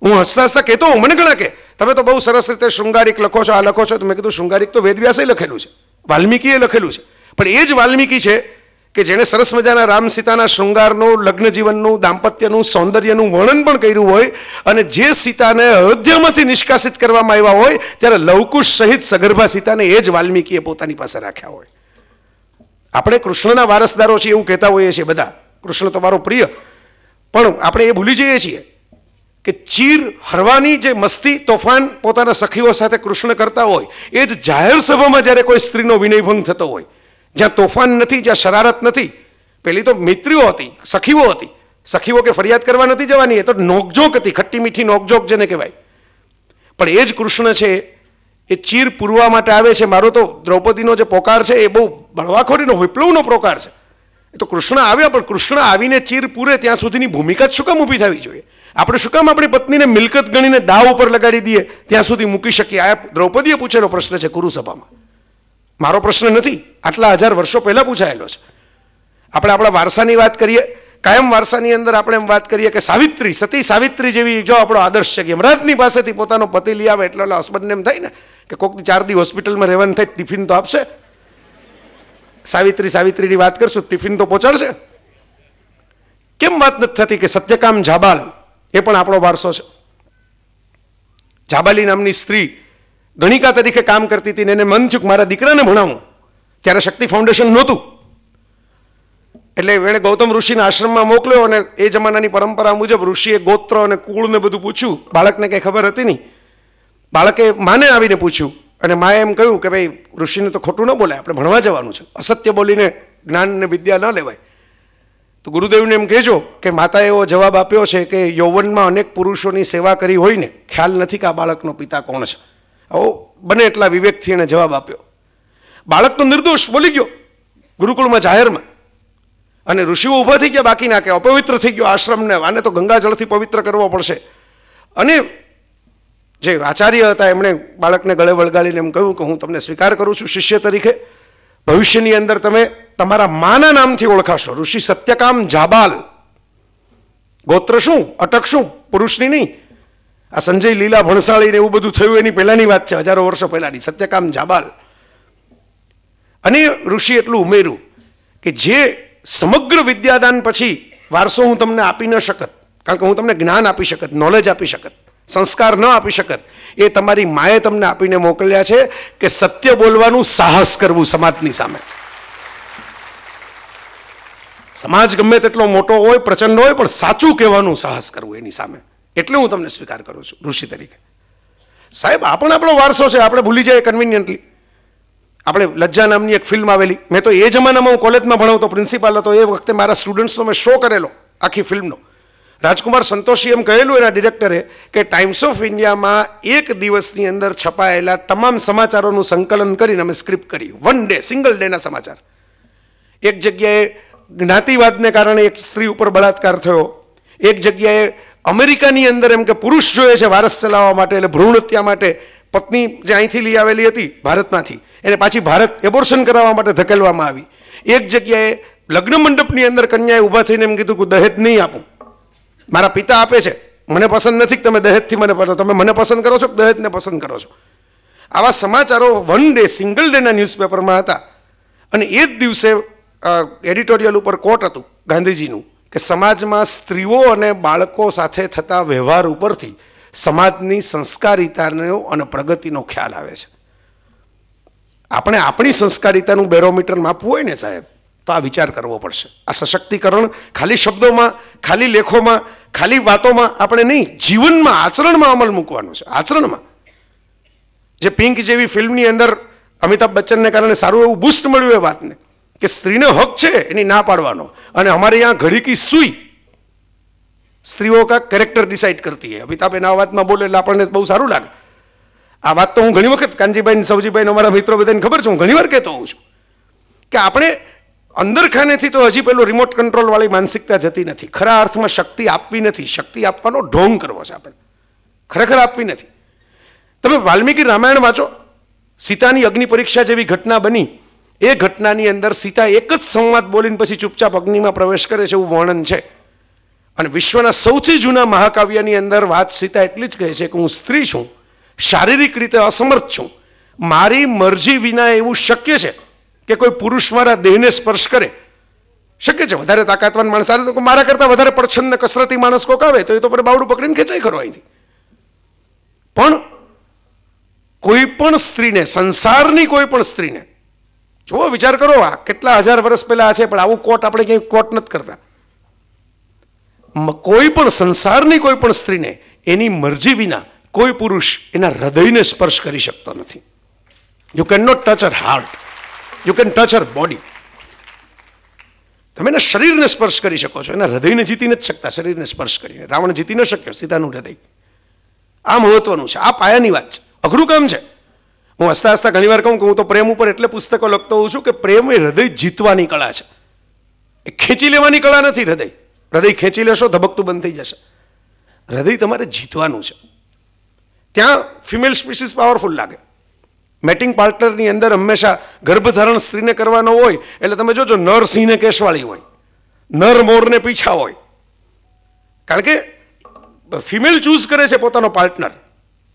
હું હસતા હસતા કહેતો હું મને ગણા કે તમે તો બહુ સરસ રીતે શૃંગારિક લખો છો આ લખો છો તો મેં કીધું શૃંગારિક તો વેદવ્યાસે લખેલું છે વાલ્મિકીએ લખેલું છે પણ એ જ વાલ્મીકી છે કે જેણે સરસ મજાના રામ સીતાના શૃંગારનું લગ્ન જીવનનું દાંપત્યનું સૌંદર્યનું વર્ણન પણ કર્યું હોય અને જે સીતાને અયોધ્યામાંથી નિષ્કાસિત કરવામાં આવ્યા હોય ત્યારે લવકુશ સહિત સગર્ભા સીતાને એ જ વાલ્મીકીએ પોતાની પાસે રાખ્યા હોય આપણે કૃષ્ણના વારસદારો છીએ એવું કહેતા હોઈએ છીએ બધા કૃષ્ણ તો મારો પ્રિય પણ આપણે એ ભૂલી જઈએ છીએ કે ચીર હરવાની જે મસ્તી તોફાન પોતાના સખીઓ સાથે કૃષ્ણ કરતા હોય એ જ જાહેર સભામાં જ્યારે કોઈ સ્ત્રીનો વિનયભંગ થતો હોય જ્યાં તોફાન નથી જ્યાં શરારત નથી પેલી તો મિત્રીઓ હતી સખીઓ હતી સખીઓ કે ફરિયાદ કરવા નથી જવાની એ તો નોકજોક હતી ખટ્ટી મીઠી નોકજોક જેને કહેવાય પણ એ જ કૃષ્ણ છે એ ચીર પૂરવા માટે આવે છે મારો તો દ્રૌપદીનો જે પોકાર છે એ બહુ બળવાખોરીનો વિપ્લવનો પ્રકાર છે એ તો કૃષ્ણ આવ્યા પણ કૃષ્ણ આવીને ચીર પૂરે ત્યાં સુધીની ભૂમિકા જ શું કામ ઊભી થવી જોઈએ આપણે શું કામ આપણી પત્નીને મિલકત ગણીને દાવ ઉપર લગાડી દઈએ ત્યાં સુધી મૂકી શકીએ આ દ્રૌપદીએ પૂછેલો પ્રશ્ન છે કુરુસભામાં મારો પ્રશ્ન નથી આટલા હજાર વર્ષો પહેલાં પૂછાયેલો છે આપણે આપણા વારસાની વાત કરીએ કાયમ વારસાની અંદર આપણે એમ વાત કરીએ કે સાવિત્રી સતી સાવિત્રી જેવી જો આપણો આદર્શ છે કે યમરાજની પાસેથી પોતાનો પતિ લઈ આવે એટલે હસબન્ડને એમ થાય ને કે કોઈક ચાર દી હોસ્પિટલમાં રહેવાનું થાય ટિફિન તો આપશે સાવિત્રી સાવિત્રીની વાત કરશું ટિફિન તો પહોંચાડશે કેમ વાત નથી થતી કે સત્યકામ જાબાલ એ પણ આપણો વારસો છે જાબાલી નામની સ્ત્રી ગણિકા તરીકે કામ કરતી હતી ને એને મન થયું મારા દીકરાને ભણાવું ત્યારે શક્તિ ફાઉન્ડેશન નહોતું એટલે એણે ગૌતમ ઋષિના આશ્રમમાં મોકલ્યો અને એ જમાનાની પરંપરા મુજબ ઋષિએ ગોત્ર અને કુળને બધું પૂછ્યું બાળકને કંઈ ખબર હતી નહીં બાળકે માને આવીને પૂછ્યું અને માએ એમ કહ્યું કે ભાઈ ઋષિને તો ખોટું ન બોલે આપણે ભણવા જવાનું છે અસત્ય બોલીને જ્ઞાન અને વિદ્યા ન લેવાય તો ગુરુદેવને એમ કહેજો કે માતાએ એવો જવાબ આપ્યો છે કે યૌવનમાં અનેક પુરુષોની સેવા કરી હોય ને ખ્યાલ નથી કે આ બાળકનો પિતા કોણ છે આવો બને એટલા વિવેકથી એણે જવાબ આપ્યો બાળક તો નિર્દોષ બોલી ગયો ગુરુકુળમાં જાહેરમાં અને ઋષિઓ ઊભા થઈ ગયા બાકી નાખ્યા અપવિત્ર થઈ ગયો આશ્રમને આને તો ગંગાજળથી પવિત્ર કરવો પડશે અને જે આચાર્ય હતા એમણે બાળકને ગળે વળગાડીને એમ કહ્યું કે હું તમને સ્વીકાર કરું છું શિષ્ય તરીકે ભવિષ્યની અંદર તમે તમારા માના નામથી ઓળખાશો ઋષિ સત્યકામ જાબાલ ગોત્ર શું અટક શું પુરુષની નહીં આ સંજય લીલા ભણસાળી ને એવું બધું થયું એની પહેલાંની વાત છે હજારો વર્ષો પહેલાની સત્યકામ જાબાલ અને ઋષિ એટલું ઉમેર્યું કે જે સમગ્ર વિદ્યાદાન પછી વારસો હું તમને આપી ન શકત કારણ કે હું તમને જ્ઞાન આપી શકત નોલેજ આપી શકત સંસ્કાર ન આપી શકત એ તમારી માએ તમને આપીને મોકલ્યા છે કે સત્ય બોલવાનું સાહસ કરવું સમાજની સામે સમાજ ગમે તેટલો મોટો હોય પ્રચંડ હોય પણ સાચું કહેવાનું સાહસ કરવું એની સામે એટલે હું તમને સ્વીકાર કરું છું ઋષિ તરીકે સાહેબ આપણ આપણો વારસો છે આપણે ભૂલી જઈએ કન્વિનિયન્ટલી આપણે લજ્જા નામની એક ફિલ્મ આવેલી મેં તો એ જમાનામાં હું કોલેજમાં ભણાવતો પ્રિન્સિપાલ હતો એ વખતે મારા સ્ટુડન્ટ્સનો મેં શો કરેલો આખી ફિલ્મનો રાજકુમાર સંતોષી એમ કહેલું એના ડિરેક્ટરે કે ટાઈમ્સ ઓફ ઇન્ડિયામાં એક દિવસની અંદર છપાયેલા તમામ સમાચારોનું સંકલન કરીને અમે સ્ક્રિપ્ટ કરી વન ડે સિંગલ ડેના સમાચાર એક જગ્યાએ જ્ઞાતિવાદને કારણે એક સ્ત્રી ઉપર બળાત્કાર થયો એક જગ્યાએ અમેરિકાની અંદર એમ કે પુરુષ જોઈએ છે વારસ ચલાવવા માટે એટલે ભ્રૂણ હત્યા માટે પત્ની જે અહીંથી લઈ આવેલી હતી ભારતમાંથી એને પાછી ભારત એબોર્શન કરાવવા માટે ધકેલવામાં આવી એક જગ્યાએ લગ્ન મંડપની અંદર કન્યાએ ઊભા થઈને એમ કીધું કે દહેજ નહીં આપું મારા પિતા આપે છે મને પસંદ નથી કે તમે દહેજથી મને પસંદ તમે મને પસંદ કરો છો કે દહેજને પસંદ કરો છો આવા સમાચારો વન ડે સિંગલ ડેના ન્યૂઝપેપરમાં હતા અને એ જ દિવસે એડિટોરિયલ ઉપર કોટ હતું ગાંધીજીનું કે સમાજમાં સ્ત્રીઓ અને બાળકો સાથે થતા વ્યવહાર ઉપરથી સમાજની સંસ્કારિતાનો અને પ્રગતિનો ખ્યાલ આવે છે આપણે આપણી સંસ્કારિતાનું બેરોમીટર માપવું હોય ને સાહેબ તો આ વિચાર કરવો પડશે આ સશક્તિકરણ ખાલી શબ્દોમાં ખાલી લેખોમાં ખાલી વાતોમાં આપણે નહીં જીવનમાં આચરણમાં અમલ મૂકવાનો છે આચરણમાં જે પિંક જેવી ફિલ્મની અંદર અમિતાભ બચ્ચનને કારણે સારું એવું બુસ્ટ મળ્યું એ વાતને કે સ્ત્રીનો હક છે એની ના પાડવાનો અને અમારે યહાં ઘડી કી સુઈ સ્ત્રીઓ કા કેરેક્ટર ડિસાઇડ કરતી હૈ અમિતાભ એના વાતમાં બોલે એટલે આપણને બહુ સારું લાગે આ વાત તો હું ઘણી વખત કાનજીભાઈ સૌજીભાઈ અમારા મિત્રો બધાને ખબર છે હું ઘણી વાર કહેતો હોઉં છું કે આપણે અંદરખાનેથી તો હજી પેલું રિમોટ કંટ્રોલવાળી માનસિકતા જતી નથી ખરા અર્થમાં શક્તિ આપવી નથી શક્તિ આપવાનો ઢોંગ કરવો છે આપણે ખરેખર આપવી નથી તમે વાલ્મીકી રામાયણ વાંચો સીતાની અગ્નિ પરીક્ષા જેવી ઘટના બની એ ઘટનાની અંદર સીતા એક જ સંવાદ બોલીને પછી ચૂપચાપ અગ્નિમાં પ્રવેશ કરે છે એવું વર્ણન છે અને વિશ્વના સૌથી જૂના મહાકાવ્યની અંદર વાત સીતા એટલી જ કહે છે કે હું સ્ત્રી છું શારીરિક રીતે અસમર્થ છું મારી મરજી વિના એવું શક્ય છે કે કોઈ પુરુષ મારા દેહને સ્પર્શ કરે શક્ય છે વધારે તાકાતવાન માણસ આવે તો મારા કરતાં વધારે પડછન્ન કસરતી માણસ કોક આવે તો એ તો પણ બાવડું પકડીને ખેંચાઈ ખરો અહીંથી પણ કોઈ પણ સ્ત્રીને સંસારની કોઈ પણ સ્ત્રીને જુઓ વિચાર કરો આ કેટલા હજાર વર્ષ પહેલાં છે પણ આવું કોટ આપણે ક્યાંય કોટ નથી કરતા કોઈ પણ સંસારની કોઈ પણ સ્ત્રીને એની મરજી વિના કોઈ પુરુષ એના હૃદયને સ્પર્શ કરી શકતો નથી you can not touch her heart you can touch her body તમે એના શરીરને સ્પર્શ કરી શકો છો એના હૃદયને જીતી નથી શકતા શરીરને સ્પર્શ કરીને રાવણ જીતી ન શક્યો સીતાનું હૃદય આ મહત્વનું છે આ પાયાની વાત છે અઘરું કામ છે હું હસતા હસતા ઘણીવાર કહું કે હું તો પ્રેમ ઉપર એટલે પુસ્તકો લખતો હોઉં છું કે પ્રેમ એ હૃદય જીતવાની કળા છે એ ખેંચી લેવાની કળા નથી હૃદય હૃદય ખેંચી લેશો ધબકતું બંધ થઈ જશે હૃદય તમારે જીતવાનું છે ત્યાં ફિમેલ સ્પીસીસ પાવરફુલ લાગે મેટિંગ પાર્ટનરની અંદર હંમેશા ગર્ભધારણ સ્ત્રીને કરવાનો હોય એટલે તમે જોજો નર સિંહને કેશવાળી હોય નર મોરને પીછા હોય કારણ કે ફિમેલ ચૂઝ કરે છે પોતાનો પાર્ટનર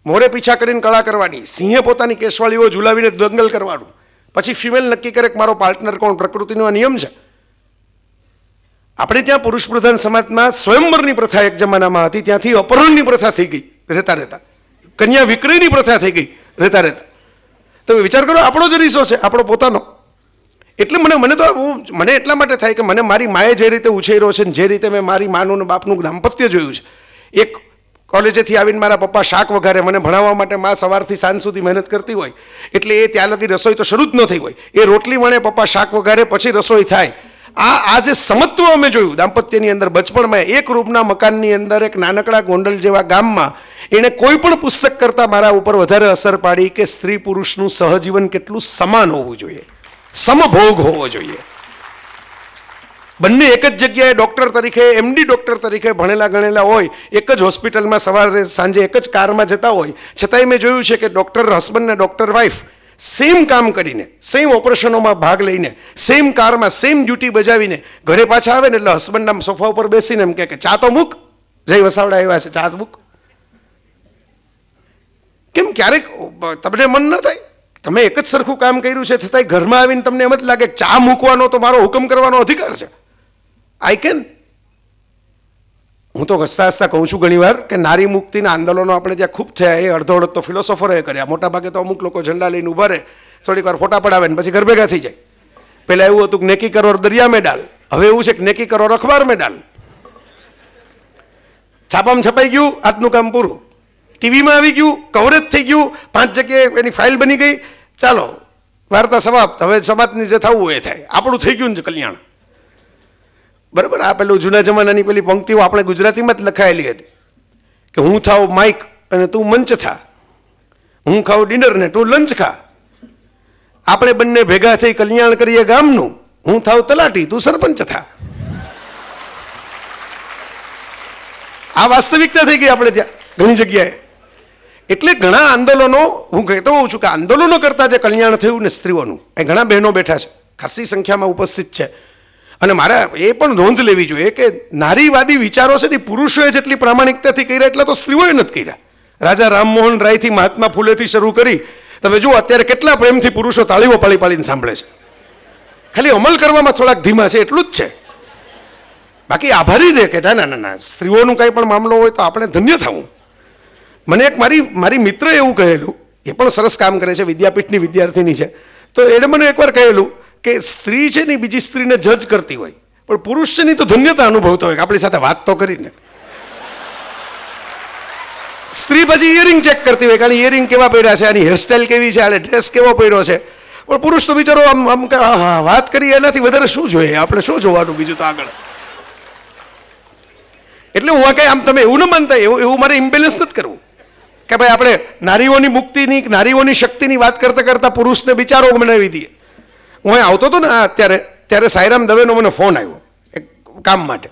મોરે પીછા કરીને કળા કરવાની સિંહે પોતાની કેસવાળીઓ ઝુલાવીને દંગલ કરવાનું પછી ફિમેલ નક્કી કરે કે મારો પાર્ટનર કોણ પ્રકૃતિનો આ નિયમ છે આપણે ત્યાં પુરુષ પ્રધાન સમાજમાં સ્વયંવરની પ્રથા એક જમાનામાં હતી ત્યાંથી અપહરણની પ્રથા થઈ ગઈ રહેતા રહેતા કન્યા વિક્રયની પ્રથા થઈ ગઈ રહેતા રહેતા તમે વિચાર કરો આપણો જ રીસો છે આપણો પોતાનો એટલે મને મને તો હું મને એટલા માટે થાય કે મને મારી માએ જે રીતે ઉછેર્યો છે જે રીતે મેં મારી માનું બાપનું દાંપત્ય જોયું છે એક કોલેજેથી આવીને મારા પપ્પા શાક વઘારે મને ભણાવવા માટે મા સવારથી સાંજ સુધી મહેનત કરતી હોય એટલે એ ત્યાં લગી રસોઈ તો શરૂ જ ન થઈ હોય એ રોટલી વણે પપ્પા શાક વઘારે પછી રસોઈ થાય આ આજે સમત્વ અમે જોયું દાંપત્યની અંદર બચપણમાં એક રૂપના મકાનની અંદર એક નાનકડા ગોંડલ જેવા ગામમાં એણે કોઈ પણ પુસ્તક કરતાં મારા ઉપર વધારે અસર પાડી કે સ્ત્રી પુરુષનું સહજીવન કેટલું સમાન હોવું જોઈએ સમભોગ હોવો જોઈએ બંને એક જ જગ્યાએ ડૉક્ટર તરીકે એમડી ડૉક્ટર તરીકે ભણેલા ગણેલા હોય એક જ હોસ્પિટલમાં સવારે સાંજે એક જ કારમાં જતા હોય છતાંય મેં જોયું છે કે ડૉક્ટર હસબન્ડ ને ડૉક્ટર વાઇફ સેમ કામ કરીને સેમ ઓપરેશનોમાં ભાગ લઈને સેમ કારમાં સેમ ડ્યુટી બજાવીને ઘરે પાછા આવે ને એટલે હસબન્ડ આમ સોફા ઉપર બેસીને એમ કે ચા તો મૂક જય વસાવડા આવ્યા છે ચા મૂક કેમ ક્યારેક તમને મન ન થાય તમે એક જ સરખું કામ કર્યું છે છતાંય ઘરમાં આવીને તમને એમ જ લાગે ચા મૂકવાનો તો મારો હુકમ કરવાનો અધિકાર છે આઈ કેન હું તો હસતા હસતા કહું છું ઘણીવાર કે નારી મુક્તિના આંદોલનો આપણે જ્યાં ખૂબ થયા એ અડધો અડધ તો ફિલોસોફરોએ કર્યા મોટા ભાગે તો અમુક લોકો ઝંડા લઈને ઊભા રહે થોડીક વાર ફોટા પડાવે ને પછી ઘર ભેગા થઈ જાય પહેલાં એવું હતું કે નેકી કરો દરિયા મેડાલ હવે એવું છે કે નેકી કરો અખબાર મેડાલ છાપામાં છપાઈ ગયું આજનું કામ પૂરું ટીવીમાં આવી ગયું કવરેજ થઈ ગયું પાંચ જગ્યાએ એની ફાઇલ બની ગઈ ચાલો વાર્તા સમાપ્ત હવે સમાજની જે થવું એ થાય આપણું થઈ ગયું ને કલ્યાણ બરાબર આ પેલું જૂના જમાનાની પેલી પંક્તિઓ આપણે ગુજરાતીમાં જ લખાયેલી હતી કે હું થાવ માઇક અને તું મંચ થા હું ખાઉં ડિનર ને તું લંચ ખા આપણે બંને ભેગા થઈ કલ્યાણ કરીએ ગામનું હું થાવ તલાટી તું સરપંચ થા આ વાસ્તવિકતા થઈ ગઈ આપણે ત્યાં ઘણી જગ્યાએ એટલે ઘણા આંદોલનો હું કહેતો હોઉં છું કે આંદોલનો કરતાં જે કલ્યાણ થયું ને સ્ત્રીઓનું એ ઘણા બહેનો બેઠા છે ખાસી સંખ્યામાં ઉપસ્થિત છે અને મારે એ પણ નોંધ લેવી જોઈએ કે નારીવાદી વિચારો છે ને પુરુષોએ જેટલી પ્રામાણિકતાથી કર્યા એટલા તો સ્ત્રીઓએ નથી કર્યા રાજા રામમોહન રાયથી મહાત્મા ફૂલેથી શરૂ કરી તમે જુઓ અત્યારે કેટલા પ્રેમથી પુરુષો તાળીઓ પાળી પાળીને સાંભળે છે ખાલી અમલ કરવામાં થોડાક ધીમા છે એટલું જ છે બાકી આભારી દે કે ના ના ના સ્ત્રીઓનું કાંઈ પણ મામલો હોય તો આપણે ધન્ય થવું મને એક મારી મારી મિત્ર એવું કહેલું એ પણ સરસ કામ કરે છે વિદ્યાપીઠની વિદ્યાર્થીની છે તો એણે મને એકવાર કહેલું કે સ્ત્રી છે ને બીજી સ્ત્રીને જજ કરતી હોય પણ પુરુષ છે ની તો ધન્યતા અનુભવતો હોય આપણી સાથે વાત તો કરીને સ્ત્રી પછી ઇયરિંગ ચેક કરતી હોય કારણ ઇયરિંગ કેવા પહેર્યા છે આની હેરસ્ટાઇલ કેવી છે આને ડ્રેસ કેવો પહેર્યો છે પણ પુરુષ તો બિચારો આમ આમ કે હા વાત કરીએ એનાથી વધારે શું જોઈએ આપણે શું જોવાનું બીજું તો આગળ એટલે હું કંઈ આમ તમે એવું ન માનતા એવું એવું મારે ઇમ્બેલેન્સ નથી કરવું કે ભાઈ આપણે નારીઓની મુક્તિની નારીઓની શક્તિની વાત કરતાં કરતાં પુરુષને બિચારો બનાવી દઈએ હું અહીં આવતો હતો ને અત્યારે ત્યારે સાયરામ દવેનો મને ફોન આવ્યો એક કામ માટે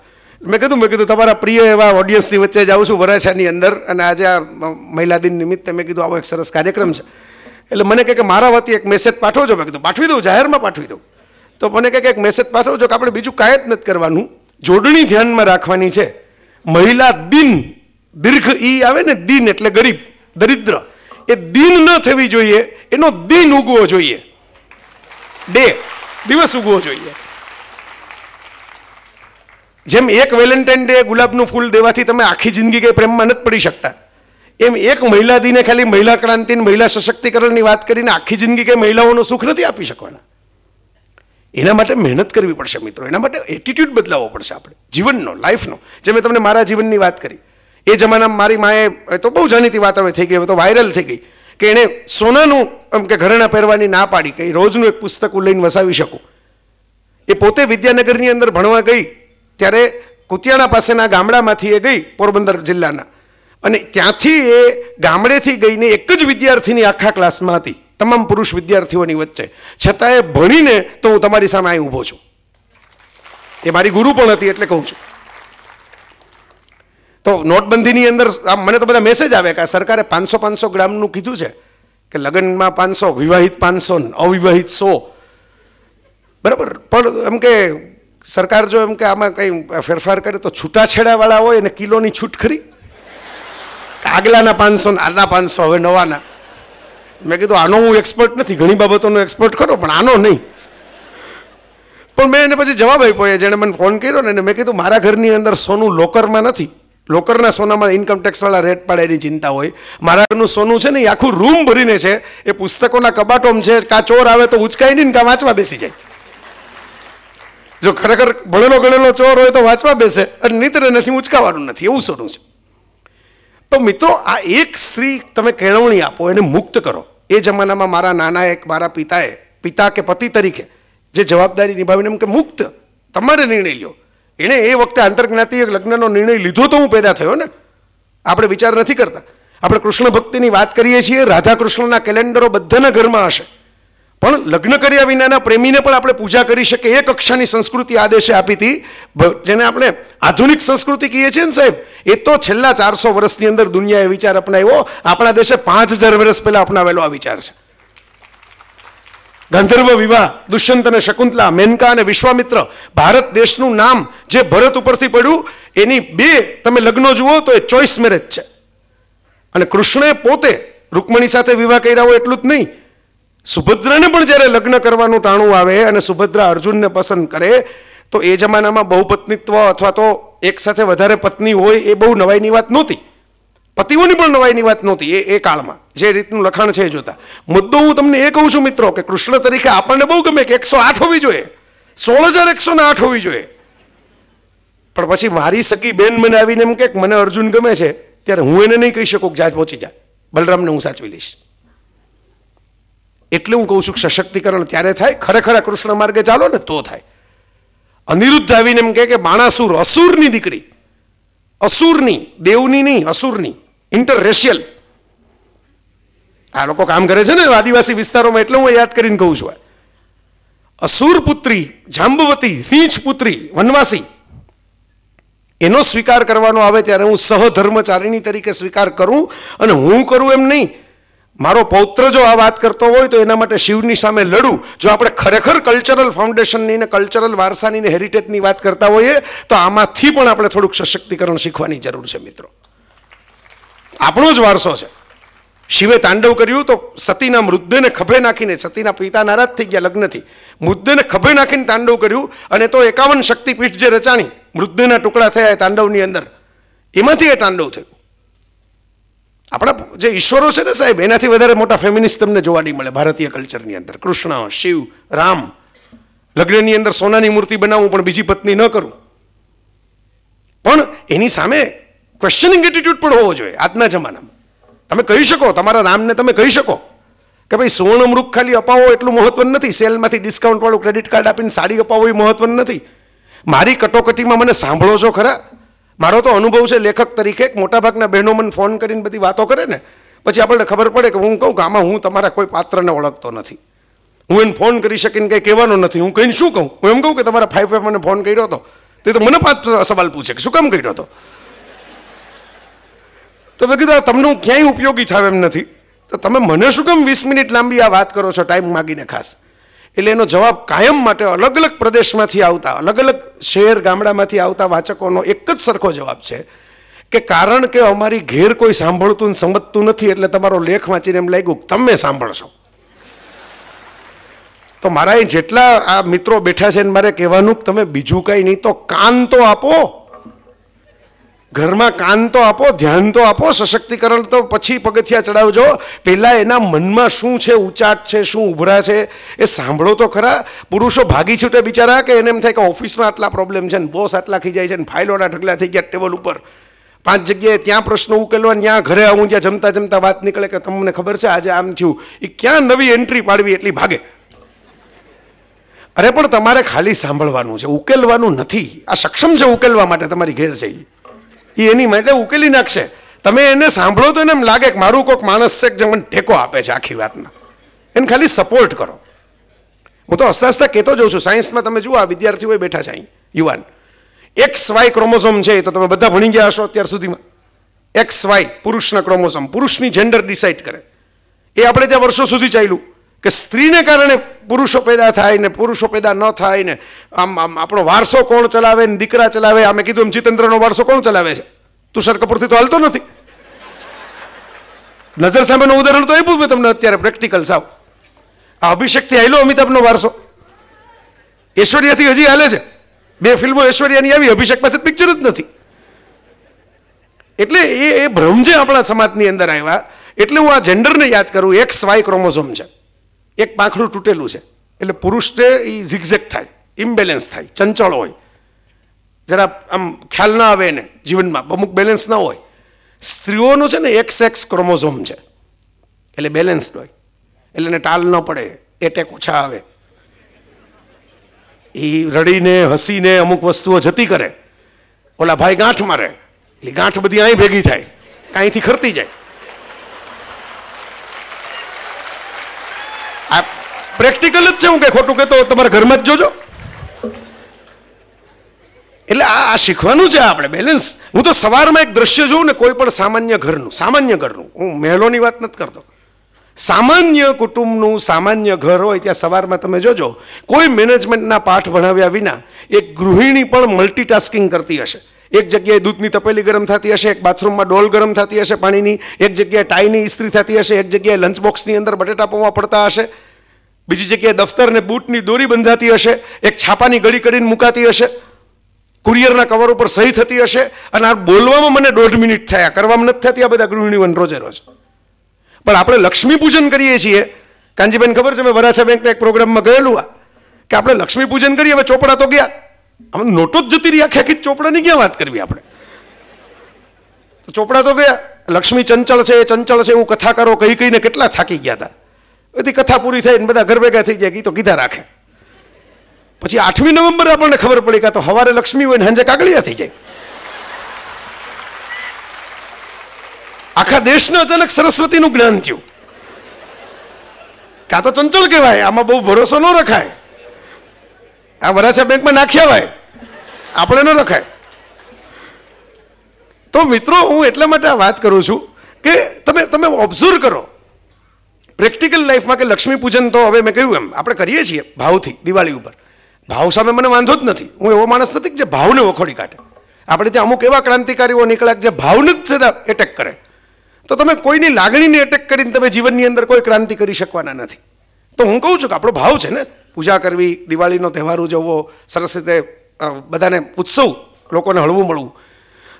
મેં કીધું મેં કીધું તમારા પ્રિય એવા ઓડિયન્સની વચ્ચે જાઉં છું વરાછાની અંદર અને આજે આ મહિલા દિન નિમિત્તે મેં કીધું આવો એક સરસ કાર્યક્રમ છે એટલે મને કહે કે મારા વતી એક મેસેજ પાઠવો છો મેં કીધું પાઠવી દઉં જાહેરમાં પાઠવી દઉં તો મને કહે કે એક મેસેજ પાઠવો છો કે આપણે બીજું કાંઈ જ નથી કરવાનું જોડણી ધ્યાનમાં રાખવાની છે મહિલા દિન દીર્ઘ ઈ આવે ને દિન એટલે ગરીબ દરિદ્ર એ દિન ન થવી જોઈએ એનો દિન ઉગવો જોઈએ ડે દિવસ ઉગવો જોઈએ જેમ એક વેલેન્ટાઇન ડે ગુલાબનું ફૂલ દેવાથી તમે આખી જિંદગી કંઈ પ્રેમમાં નથી પડી શકતા એમ એક મહિલા દીને ખાલી મહિલા ક્રાંતિ મહિલા સશક્તિકરણની વાત કરીને આખી જિંદગી કંઈ મહિલાઓનો સુખ નથી આપી શકવાના એના માટે મહેનત કરવી પડશે મિત્રો એના માટે એટીટ્યૂડ બદલાવવો પડશે આપણે જીવનનો લાઈફનો જે મેં તમને મારા જીવનની વાત કરી એ જમાનામાં મારી માએ તો બહુ જાણીતી વાત હવે થઈ ગઈ હવે તો વાયરલ થઈ ગઈ કે એણે સોનાનું એમ કે ઘરેણા પહેરવાની ના પાડી કે રોજનું એક પુસ્તક હું લઈને વસાવી શકું એ પોતે વિદ્યાનગરની અંદર ભણવા ગઈ ત્યારે કુતિયાણા પાસેના ગામડામાંથી એ ગઈ પોરબંદર જિલ્લાના અને ત્યાંથી એ ગામડેથી ગઈને એક જ વિદ્યાર્થીની આખા ક્લાસમાં હતી તમામ પુરુષ વિદ્યાર્થીઓની વચ્ચે છતાં એ ભણીને તો હું તમારી સામે અહીં ઊભો છું એ મારી ગુરુ પણ હતી એટલે કહું છું તો નોટબંધીની અંદર મને તો બધા મેસેજ આવે કે સરકારે પાંચસો પાંચસો ગ્રામનું કીધું છે કે લગ્નમાં પાંચસો વિવાહિત પાંચસો અવિવાહિત સો બરાબર પણ એમ કે સરકાર જો એમ કે આમાં કંઈ ફેરફાર કરે તો છૂટાછેડાવાળા હોય એને કિલોની છૂટ ખરી આગલાના પાંચસો ને આના પાંચસો હવે નવાના મેં કીધું આનો હું એક્સપર્ટ નથી ઘણી બાબતોનો એક્સપર્ટ કરો પણ આનો નહીં પણ મેં એને પછી જવાબ આપ્યો જેણે મને ફોન કર્યો ને મેં કીધું મારા ઘરની અંદર સોનું લોકરમાં નથી લોકરના સોનામાં ઇન્કમટેક્સવાળા રેટ પાડે એની ચિંતા હોય મારાનું સોનું છે ને એ આખું રૂમ ભરીને છે એ પુસ્તકોના કબાટોમ છે કાં ચોર આવે તો ઉચકાઈ નહીં કાં વાંચવા બેસી જાય જો ખરેખર ભણેલો ગણેલો ચોર હોય તો વાંચવા બેસે અને નીતરે નથી ઉચકાવાનું નથી એવું સોનું છે તો મિત્રો આ એક સ્ત્રી તમે કેળવણી આપો એને મુક્ત કરો એ જમાનામાં મારા નાના એક મારા પિતાએ પિતા કે પતિ તરીકે જે જવાબદારી નિભાવીને એમ કે મુક્ત તમારે નિર્ણય લ્યો એણે એ વખતે આંતરજ્ઞાતીય લગ્નનો નિર્ણય લીધો તો હું પેદા થયો ને આપણે વિચાર નથી કરતા આપણે કૃષ્ણ ભક્તિની વાત કરીએ છીએ રાધા કૃષ્ણના કેલેન્ડરો બધાના ઘરમાં હશે પણ લગ્ન કર્યા વિનાના પ્રેમીને પણ આપણે પૂજા કરી શકીએ એ કક્ષાની સંસ્કૃતિ આ દેશે આપી હતી જેને આપણે આધુનિક સંસ્કૃતિ કહીએ છીએ ને સાહેબ એ તો છેલ્લા ચારસો વર્ષની અંદર દુનિયાએ વિચાર અપનાવ્યો આપણા દેશે પાંચ હજાર વર્ષ પહેલાં અપનાવેલો આ વિચાર છે ગંધર્વ વિવાહ દુષ્યંત અને શકુંતલા મેનકા અને વિશ્વામિત્ર ભારત દેશનું નામ જે ભરત ઉપરથી પડ્યું એની બે તમે લગ્નો જુઓ તો એ ચોઈસ મેરેજ છે અને કૃષ્ણે પોતે રૂકમણી સાથે વિવાહ કર્યા હોય એટલું જ નહીં સુભદ્રાને પણ જ્યારે લગ્ન કરવાનું ટાણું આવે અને સુભદ્રા અર્જુનને પસંદ કરે તો એ જમાનામાં બહુપત્નીત્વ અથવા તો એક સાથે વધારે પત્ની હોય એ બહુ નવાઈની વાત નહોતી પતિઓની પણ નવાઈની વાત નહોતી એ એ કાળમાં જે રીતનું લખાણ છે જોતા મુદ્દો હું તમને એ કહું છું મિત્રો કે કૃષ્ણ તરીકે આપણને બહુ ગમે કે એકસો આઠ હોવી જોઈએ સોળ હજાર એકસો ને આઠ હોવી જોઈએ પણ પછી મારી સકી બેન મને આવીને એમ કે મને અર્જુન ગમે છે ત્યારે હું એને નહીં કહી શકું કે જાજ પહોંચી જા બલરામને હું સાચવી લઈશ એટલે હું કહું છું સશક્તિકરણ ત્યારે થાય ખરેખર કૃષ્ણ માર્ગે ચાલો ને તો થાય અનિરુદ્ધ આવીને એમ કે બાણાસુર અસુરની દીકરી અસુરની દેવની નહીં અસુરની ઇન્ટરરેશિયલ આ લોકો કામ કરે છે ને આદિવાસી વિસ્તારોમાં એટલે હું યાદ કરીને કહું છું અસુર પુત્રી જાંબુવતી રીંછ પુત્રી વનવાસી એનો સ્વીકાર કરવાનો આવે ત્યારે હું સહધર્મચારીણી તરીકે સ્વીકાર કરું અને હું કરું એમ નહીં મારો પૌત્ર જો આ વાત કરતો હોય તો એના માટે શિવની સામે લડું જો આપણે ખરેખર કલ્ચરલ ફાઉન્ડેશનની ને કલ્ચરલ વારસાની ને હેરિટેજની વાત કરતા હોઈએ તો આમાંથી પણ આપણે થોડુંક સશક્તિકરણ શીખવાની જરૂર છે મિત્રો આપણો જ વારસો છે શિવે તાંડવ કર્યું તો સતીના મૃતદેહને ખભે નાખીને સતીના પિતા નારાજ થઈ ગયા લગ્નથી મૃતદેહને ખભે નાખીને તાંડવ કર્યું અને તો એકાવન શક્તિપીઠ જે રચાણી મૃતદેહના ટુકડા થયા એ તાંડવની અંદર એમાંથી એ તાંડવ થયું આપણા જે ઈશ્વરો છે ને સાહેબ એનાથી વધારે મોટા ફેમિનિસ્ટ તમને જોવા નહીં મળે ભારતીય કલ્ચરની અંદર કૃષ્ણ શિવ રામ લગ્નની અંદર સોનાની મૂર્તિ બનાવું પણ બીજી પત્ની ન કરું પણ એની સામે ક્વેશ્ચનિંગ એટીટ્યૂડ પણ હોવો જોઈએ આજના જમાનામાં તમે કહી શકો તમારા નામને તમે કહી શકો કે ભાઈ સુવર્ણ મૃગ ખાલી અપાવો એટલું મહત્વ નથી સેલમાંથી ડિસ્કાઉન્ટવાળું ક્રેડિટ કાર્ડ આપીને સાડી અપાવો એ મહત્વ નથી મારી કટોકટીમાં મને સાંભળો છો ખરા મારો તો અનુભવ છે લેખક તરીકે મોટાભાગના બહેનો મને ફોન કરીને બધી વાતો કરે ને પછી આપણને ખબર પડે કે હું કહું કે આમાં હું તમારા કોઈ પાત્રને ઓળખતો નથી હું એને ફોન કરી શકીને કંઈ કહેવાનો નથી હું કહીને શું કહું હું એમ કહું કે તમારા ફાઈવ ફાઈવ મને ફોન કર્યો હતો તે તો મને પાંચ સવાલ પૂછે કે શું કામ કર્યો હતો તો મેં કીધું તમને હું ક્યાંય ઉપયોગી થાય એમ નથી તો તમે મને શું કેમ વીસ મિનિટ લાંબી આ વાત કરો છો ટાઈમ માગીને ખાસ એટલે એનો જવાબ કાયમ માટે અલગ અલગ પ્રદેશમાંથી આવતા અલગ અલગ શહેર ગામડામાંથી આવતા વાચકોનો એક જ સરખો જવાબ છે કે કારણ કે અમારી ઘેર કોઈ સાંભળતું ને સમજતું નથી એટલે તમારો લેખ વાંચીને એમ લાગ્યું તમે સાંભળશો તો મારા જેટલા આ મિત્રો બેઠા છે ને મારે કહેવાનું તમે બીજું કંઈ નહીં તો કાન તો આપો ઘરમાં કાન તો આપો ધ્યાન તો આપો સશક્તિકરણ તો પછી પગથિયા ચડાવજો પહેલાં એના મનમાં શું છે ઉચાટ છે શું ઉભરા છે એ સાંભળો તો ખરા પુરુષો ભાગી છૂટે બિચારા કે એને એમ થાય કે ઓફિસમાં આટલા પ્રોબ્લેમ છે ને બોસ આટલા ખી જાય છે ને ફાઇલોના ઢગલા થઈ ગયા ટેબલ ઉપર પાંચ જગ્યાએ ત્યાં પ્રશ્નો ઉકેલવા ત્યાં ઘરે આવું જ્યાં જમતા જમતા વાત નીકળે કે તમને ખબર છે આજે આમ થયું એ ક્યાં નવી એન્ટ્રી પાડવી એટલી ભાગે અરે પણ તમારે ખાલી સાંભળવાનું છે ઉકેલવાનું નથી આ સક્ષમ છે ઉકેલવા માટે તમારી ઘેર છે એ એની માટે ઉકેલી નાખશે તમે એને સાંભળો તો એને એમ લાગે કે મારું કોઈક માણસ છે જે મને ટેકો આપે છે આખી વાતમાં એને ખાલી સપોર્ટ કરો હું તો હસતા હસતા કહેતો જઉં છું સાયન્સમાં તમે જુઓ આ વિદ્યાર્થીઓ બેઠા છે અહીં યુવાન એક્સ વાય ક્રોમોસોમ છે તો તમે બધા ભણી ગયા હશો અત્યાર સુધીમાં એક્સ વાય પુરુષના ક્રોમોસોમ પુરુષની જેન્ડર ડિસાઇડ કરે એ આપણે ત્યાં વર્ષો સુધી ચાલ્યું કે સ્ત્રીને કારણે પુરુષો પેદા થાય ને પુરુષો પેદા ન થાય ને આમ આમ આપણો વારસો કોણ ચલાવે ને દીકરા ચલાવે આમે કીધું એમ જીતેન્દ્રનો વારસો કોણ ચલાવે છે તુષાર કપૂરથી તો હાલતો નથી નજર સામેનું ઉદાહરણ તો આપ્યું મેં તમને અત્યારે પ્રેક્ટિકલ સાવ આ અભિષેકથી હાલ્યો અમિતાભનો વારસો ઐશ્વર્યાથી હજી હાલે છે બે ફિલ્મો ઐશ્વર્યાની આવી અભિષેક પાસે પિક્ચર જ નથી એટલે એ એ ભ્રમ જે આપણા સમાજની અંદર આવ્યા એટલે હું આ જેન્ડરને યાદ કરું એક સ્વાય ક્રોમોઝોમ છે એક પાંખડું તૂટેલું છે એટલે પુરુષને એ ઝિગઝેક થાય ઇમ્બેલેન્સ થાય ચંચળ હોય જરા આમ ખ્યાલ ના આવે એને જીવનમાં અમુક બેલેન્સ ના હોય સ્ત્રીઓનું છે ને એક સેક્સ ક્રોમોઝોમ છે એટલે બેલેન્સડ હોય એટલે એને ટાલ ન પડે એટેક ઓછા આવે એ રડીને હસીને અમુક વસ્તુઓ જતી કરે ઓલા ભાઈ ગાંઠ મારે એટલે ગાંઠ બધી અહીં ભેગી થાય કાંઈથી ખરતી જાય પ્રેક્ટિકલ જ છે હું કે ખોટું કહેતો તમારા ઘરમાં જ જોજો એટલે આ આ શીખવાનું છે આપણે બેલેન્સ હું તો સવારમાં એક દ્રશ્ય જોઉં ને કોઈ પણ સામાન્ય ઘરનું સામાન્ય ઘરનું હું મહેલોની વાત નથી કરતો સામાન્ય કુટુંબનું સામાન્ય ઘર હોય ત્યાં સવારમાં તમે જોજો કોઈ મેનેજમેન્ટના પાઠ ભણાવ્યા વિના એક ગૃહિણી પણ મલ્ટીટાસ્કિંગ કરતી હશે એક જગ્યાએ દૂધની તપેલી ગરમ થતી હશે એક બાથરૂમમાં ડોલ ગરમ થતી હશે પાણીની એક જગ્યાએ ટાઈની ઇસ્ત્રી થતી હશે એક જગ્યાએ લંચ બોક્સની અંદર બટેટા પૌવા પડતા હશે બીજી જગ્યાએ દફતર દફતરને બૂટની દોરી બંધાતી હશે એક છાપાની ગળી કરીને મુકાતી હશે કુરિયરના કવર ઉપર સહી થતી હશે અને આ બોલવામાં મને દોઢ મિનિટ થયા કરવામાં નથી થતી આ બધા ગૃહિણી વન રોજે રોજ પણ આપણે લક્ષ્મી પૂજન કરીએ છીએ કાંજીબેન ખબર છે મેં વરાછા બેંકના એક પ્રોગ્રામમાં ગયેલું આ કે આપણે લક્ષ્મી પૂજન કરીએ હવે ચોપડા તો ગયા આમ નોટો જ જતી રહી આખી આખી ચોપડાની ક્યાં વાત કરવી આપણે ચોપડા તો ગયા લક્ષ્મી ચંચળ છે એ ચંચળ છે એવું કથાકારો કહી કહીને કેટલા થાકી ગયા હતા બધી કથા પૂરી થઈ ને બધા ઘર ભેગા થઈ જાય ગીતો કીધા રાખે પછી આઠમી નવેમ્બર આપણને ખબર પડી કે તો સવારે લક્ષ્મી હોય ને હંજે કાગળિયા થઈ જાય આખા દેશને અચાનક સરસ્વતીનું જ્ઞાન થયું કાં તો ચંચળ કહેવાય આમાં બહુ ભરોસો ન રખાય આ વરાછા બેંકમાં નાખ્યા હોય આપણે ન રખાય તો મિત્રો હું એટલા માટે આ વાત કરું છું કે તમે તમે ઓબ્ઝર્વ કરો પ્રેક્ટિકલ લાઈફમાં કે લક્ષ્મી પૂજન તો હવે મેં કહ્યું એમ આપણે કરીએ છીએ ભાવથી દિવાળી ઉપર ભાવ સામે મને વાંધો જ નથી હું એવો માણસ નથી જે ભાવને વખોડી કાઢે આપણે ત્યાં અમુક એવા ક્રાંતિકારીઓ નીકળ્યા જે ભાવને જ સીધા એટેક કરે તો તમે કોઈની લાગણીને એટેક કરીને તમે જીવનની અંદર કોઈ ક્રાંતિ કરી શકવાના નથી તો હું કહું છું કે આપણો ભાવ છે ને પૂજા કરવી દિવાળીનો તહેવાર ઉજવવો સરસ રીતે બધાને ઉત્સવ લોકોને હળવું મળવું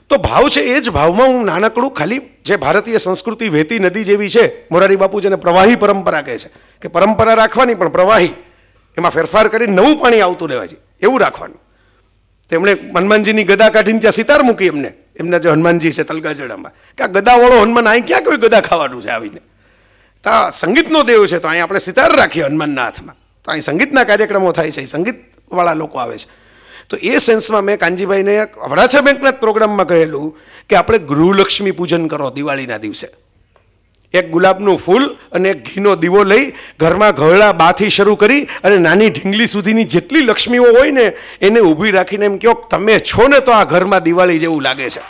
તો ભાવ છે એ જ ભાવમાં હું નાનકડું ખાલી જે ભારતીય સંસ્કૃતિ વહેતી નદી જેવી છે મોરારી બાપુ જેને પ્રવાહી પરંપરા કહે છે કે પરંપરા રાખવાની પણ પ્રવાહી એમાં ફેરફાર કરી નવું પાણી આવતું રહેવા છે એવું રાખવાનું તેમણે હનુમાનજીની ગદા કાઢીને ત્યાં સિતાર મૂકી એમને એમના જે હનુમાનજી છે તલગાજડામાં કે આ ગદાવાળો હનુમાન અહીં ક્યાં કોઈ ગદા ખાવાનું છે આવીને તો આ સંગીતનો દેવ છે તો અહીં આપણે સિતાર રાખીએ હનુમાનના હાથમાં તો અહીં સંગીતના કાર્યક્રમો થાય છે સંગીતવાળા લોકો આવે છે તો એ સેન્સમાં મેં કાનજીભાઈને વરાછા બેંકના જ પ્રોગ્રામમાં કહેલું કે આપણે ગૃહલક્ષ્મી પૂજન કરો દિવાળીના દિવસે એક ગુલાબનું ફૂલ અને એક ઘીનો દીવો લઈ ઘરમાં ઘરડા બાથી શરૂ કરી અને નાની ઢીંગલી સુધીની જેટલી લક્ષ્મીઓ હોય ને એને ઊભી રાખીને એમ કહો તમે છો ને તો આ ઘરમાં દિવાળી જેવું લાગે છે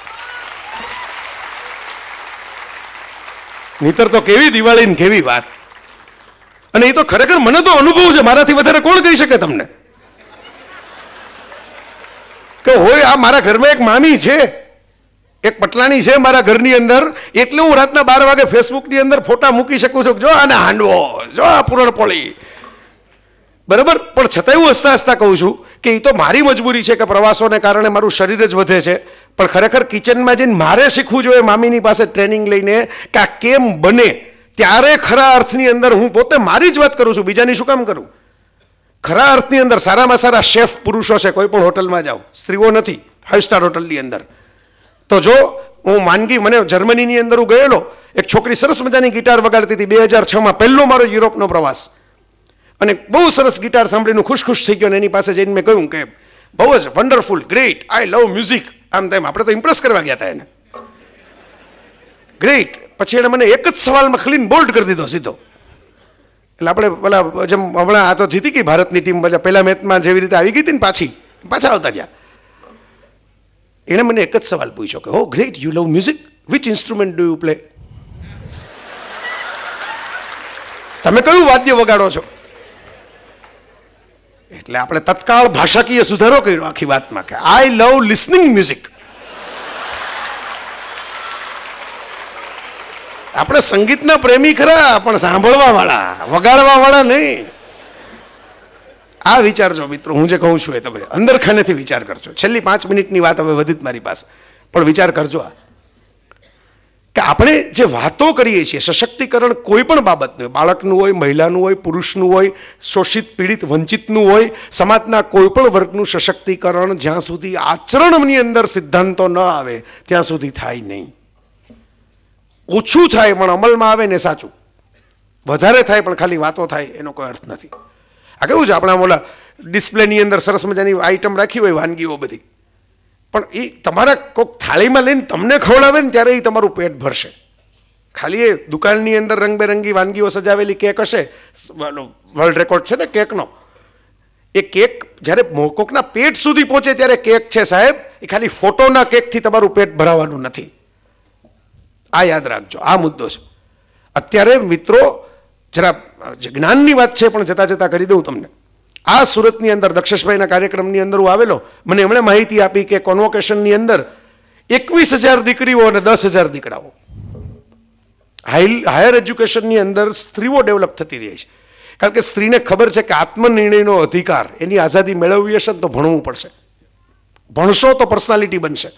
નહીતર તો કેવી દિવાળી ને કેવી વાત અને એ તો ખરેખર મને તો અનુભવ છે મારાથી વધારે કોણ કહી શકે તમને કે હોય આ મારા ઘરમાં એક મામી છે એક પટલાની છે મારા ઘરની અંદર એટલે હું રાતના બાર વાગે ફેસબુકની અંદર ફોટા મૂકી શકું છું જો આને હાંડવો જો આ પૂરણપોળી બરાબર પણ છતાંય હું હસતા હસતા કહું છું કે એ તો મારી મજબૂરી છે કે પ્રવાસોને કારણે મારું શરીર જ વધે છે પણ ખરેખર કિચનમાં જઈને મારે શીખવું જોઈએ મામીની પાસે ટ્રેનિંગ લઈને કે આ કેમ બને ત્યારે ખરા અર્થની અંદર હું પોતે મારી જ વાત કરું છું બીજાની શું કામ કરું ખરા અર્થની અંદર સારામાં સારા શેફ પુરુષો છે કોઈ પણ હોટલમાં જાઓ સ્ત્રીઓ નથી ફાઇવ સ્ટાર હોટલની અંદર તો જો હું માનગી મને જર્મનીની અંદર હું ગયેલો એક છોકરી સરસ મજાની ગિટાર વગાડતી હતી બે હજાર છમાં પહેલો મારો યુરોપનો પ્રવાસ અને બહુ સરસ ગિટાર સાંભળીને ખુશ ખુશ થઈ ગયો અને એની પાસે જઈને મેં કહ્યું કે બહુ જ wonderful great I love music આમ તેમ આપણે તો ઇમ્પ્રેસ કરવા ગયા હતા એને ગ્રેટ પછી એણે મને એક જ સવાલમાં ખલીને બોલ્ડ કરી દીધો સીધો એટલે આપણે પેલા જેમ હમણાં આ તો જીતી ગઈ ભારતની ટીમ મજા પહેલા મેચમાં જેવી રીતે આવી ગઈ હતી ને પાછી પાછા આવતા ગયા એણે મને એક જ સવાલ પૂછ્યો કે how great you love music which instrument do you play તમે કયું વાદ્ય વગાડો છો એટલે આપણે તત્કાળ ભાષાકીય સુધારો કર્યો આખી વાતમાં કે આઈ લવ લિસનિંગ મ્યુઝિક આપણે સંગીતના પ્રેમી ખરા પણ સાંભળવાવાળા વગાડવાવાળા નહીં આ વિચારજો મિત્રો હું જે કહું છું એ તમે અંદર ખાનેથી વિચાર કરજો છેલ્લી પાંચ મિનિટની વાત હવે વધી મારી પાસે પણ વિચાર કરજો આ કે આપણે જે વાતો કરીએ છીએ સશક્તિકરણ કોઈ પણ બાબતનું હોય બાળકનું હોય મહિલાનું હોય પુરુષનું હોય શોષિત પીડિત વંચિતનું હોય સમાજના કોઈ પણ વર્ગનું સશક્તિકરણ જ્યાં સુધી આચરણની અંદર સિદ્ધાંતો ન આવે ત્યાં સુધી થાય નહીં ઓછું થાય પણ અમલમાં આવે ને સાચું વધારે થાય પણ ખાલી વાતો થાય એનો કોઈ અર્થ નથી આ કેવું છે આપણા ઓલા ડિસ્પ્લેની અંદર સરસ મજાની આઈટમ રાખી હોય વાનગીઓ બધી પણ એ તમારા કોઈક થાળીમાં લઈને તમને ખવડાવે ને ત્યારે એ તમારું પેટ ભરશે ખાલી એ દુકાનની અંદર રંગબેરંગી વાનગીઓ સજાવેલી કેક હશે વર્લ્ડ રેકોર્ડ છે ને કેકનો એ કેક જ્યારે કોકના પેટ સુધી પહોંચે ત્યારે કેક છે સાહેબ એ ખાલી ફોટોના કેકથી તમારું પેટ ભરાવાનું નથી આ યાદ રાખજો આ મુદ્દો છે અત્યારે મિત્રો જરા જ્ઞાનની વાત છે પણ જતાં જતાં કરી દઉં તમને આ સુરતની અંદર દક્ષેશભાઈના કાર્યક્રમની અંદર હું આવેલો મને એમણે માહિતી આપી કે કોન્વોકેશનની અંદર એકવીસ હજાર દીકરીઓ અને દસ હજાર દીકરાઓ હાયર એજ્યુકેશનની અંદર સ્ત્રીઓ ડેવલપ થતી રહી છે કારણ કે સ્ત્રીને ખબર છે કે આત્મનિર્ણયનો અધિકાર એની આઝાદી મેળવવી હશે તો ભણવું પડશે ભણશો તો પર્સનાલિટી બનશે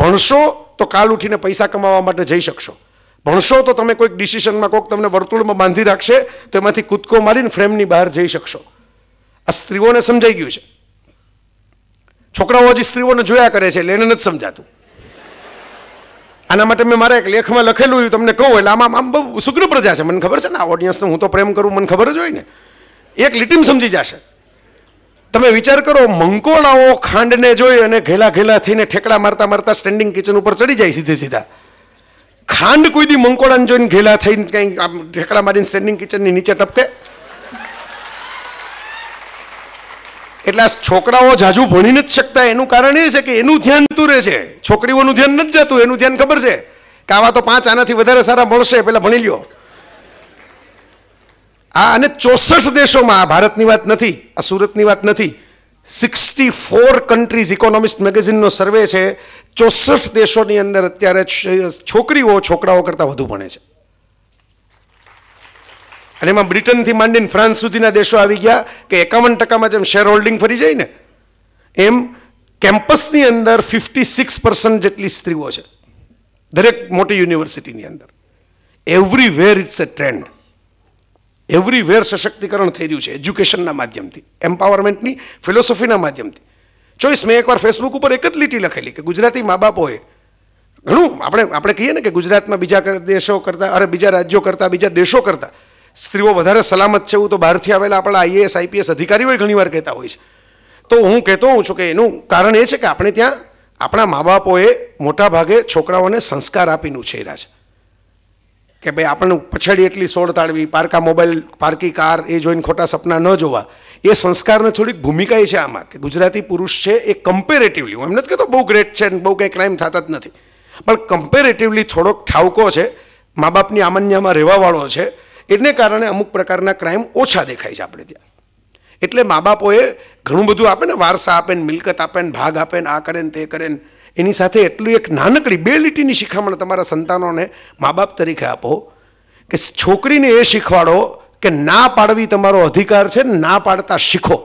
ભણશો તો કાલ ઉઠીને પૈસા કમાવા માટે જઈ શકશો ભણશો તો તમે કોઈક ડિસિશનમાં કોઈક તમને વર્તુળમાં બાંધી રાખશે તો એમાંથી કૂદકો મારીને ફ્રેમની બહાર જઈ શકશો આ સ્ત્રીઓને સમજાઈ ગયું છે છોકરાઓ હજી સ્ત્રીઓને જોયા કરે છે એટલે એને નથી સમજાતું આના માટે મેં મારા એક લેખમાં લખેલું તમને કહું એટલે આમાં આમ બહુ શુક્ર પ્રજા છે મને ખબર છે ને આ ઓડિયન્સને હું તો પ્રેમ કરું મને ખબર જ હોય ને એક લીટીમ સમજી જશે તમે વિચાર કરો મંકોણાઓ ખાંડને જોઈ અને ઘેલા ઘેલા થઈને ઠેકડા મારતા મારતા સ્ટેન્ડિંગ કિચન ઉપર ચડી જાય સીધે સીધા ખાંડ કોઈ દી મંકોડાને જોઈને ઘેલા થઈને કંઈ ઠેકડા મારીને સ્ટેન્ડિંગ કિચનની નીચે ટપકે એટલા છોકરાઓ જાજુ ભણી નથી શકતા એનું કારણ એ છે કે એનું ધ્યાન તું રહે છે છોકરીઓનું ધ્યાન નથી જતું એનું ધ્યાન ખબર છે કે આવા તો પાંચ આનાથી વધારે સારા મળશે પહેલાં ભણી લ્યો આ અને ચોસઠ દેશોમાં આ ભારતની વાત નથી આ સુરતની વાત નથી સિક્સટી ફોર કન્ટ્રીઝ ઇકોનોમિસ્ટ મેગેઝિનનો સર્વે છે ચોસઠ દેશોની અંદર અત્યારે છોકરીઓ છોકરાઓ કરતાં વધુ ભણે છે અને એમાં બ્રિટનથી માંડીને ફ્રાન્સ સુધીના દેશો આવી ગયા કે એકાવન ટકામાં જેમ શેર હોલ્ડિંગ ફરી જાય ને એમ કેમ્પસની અંદર ફિફ્ટી સિક્સ પર્સન્ટ જેટલી સ્ત્રીઓ છે દરેક મોટી યુનિવર્સિટીની અંદર everywhere it's a trend everywhere સશક્તિકરણ થઈ રહ્યું છે એજ્યુકેશનના માધ્યમથી એમ્પાવરમેન્ટની ફિલોસોફીના માધ્યમથી ચોઈસ મેં એકવાર ફેસબુક ઉપર એક જ લીટી લખેલી કે ગુજરાતી મા બાપોએ ઘણું આપણે આપણે કહીએ ને કે ગુજરાતમાં બીજા દેશો કરતાં અરે બીજા રાજ્યો કરતાં બીજા દેશો કરતાં સ્ત્રીઓ વધારે સલામત છે એવું તો બહારથી આવેલા આપણા આઈએએસ આઈપીએસ અધિકારીઓ ઘણીવાર કહેતા હોય છે તો હું કહેતો હોઉં છું કે એનું કારણ એ છે કે આપણે ત્યાં આપણા મા બાપોએ મોટાભાગે છોકરાઓને સંસ્કાર આપીને ઉછેર્યા છે કે ભાઈ આપણને પછાડી એટલી સોળ તાળવી પારકા મોબાઈલ પારકી કાર એ જોઈને ખોટા સપના ન જોવા એ સંસ્કારને થોડીક ભૂમિકા એ છે આમાં કે ગુજરાતી પુરુષ છે એ કમ્પેરેટિવલી હું એમ નથી કહેતો બહુ ગ્રેટ છે અને બહુ કંઈ ક્રાઇમ થતા જ નથી પણ કમ્પેરેટિવલી થોડોક ઠાવકો છે મા બાપની આમન્યામાં રહેવાવાળો છે એને કારણે અમુક પ્રકારના ક્રાઇમ ઓછા દેખાય છે આપણે ત્યાં એટલે મા બાપોએ ઘણું બધું આપે ને વારસા આપે ને મિલકત આપે ને ભાગ આપે ને આ કરે ને તે કરે ને એની સાથે એટલું એક નાનકડી બે લીટીની શિખામણ તમારા સંતાનોને મા બાપ તરીકે આપો કે છોકરીને એ શીખવાડો કે ના પાડવી તમારો અધિકાર છે ના પાડતા શીખો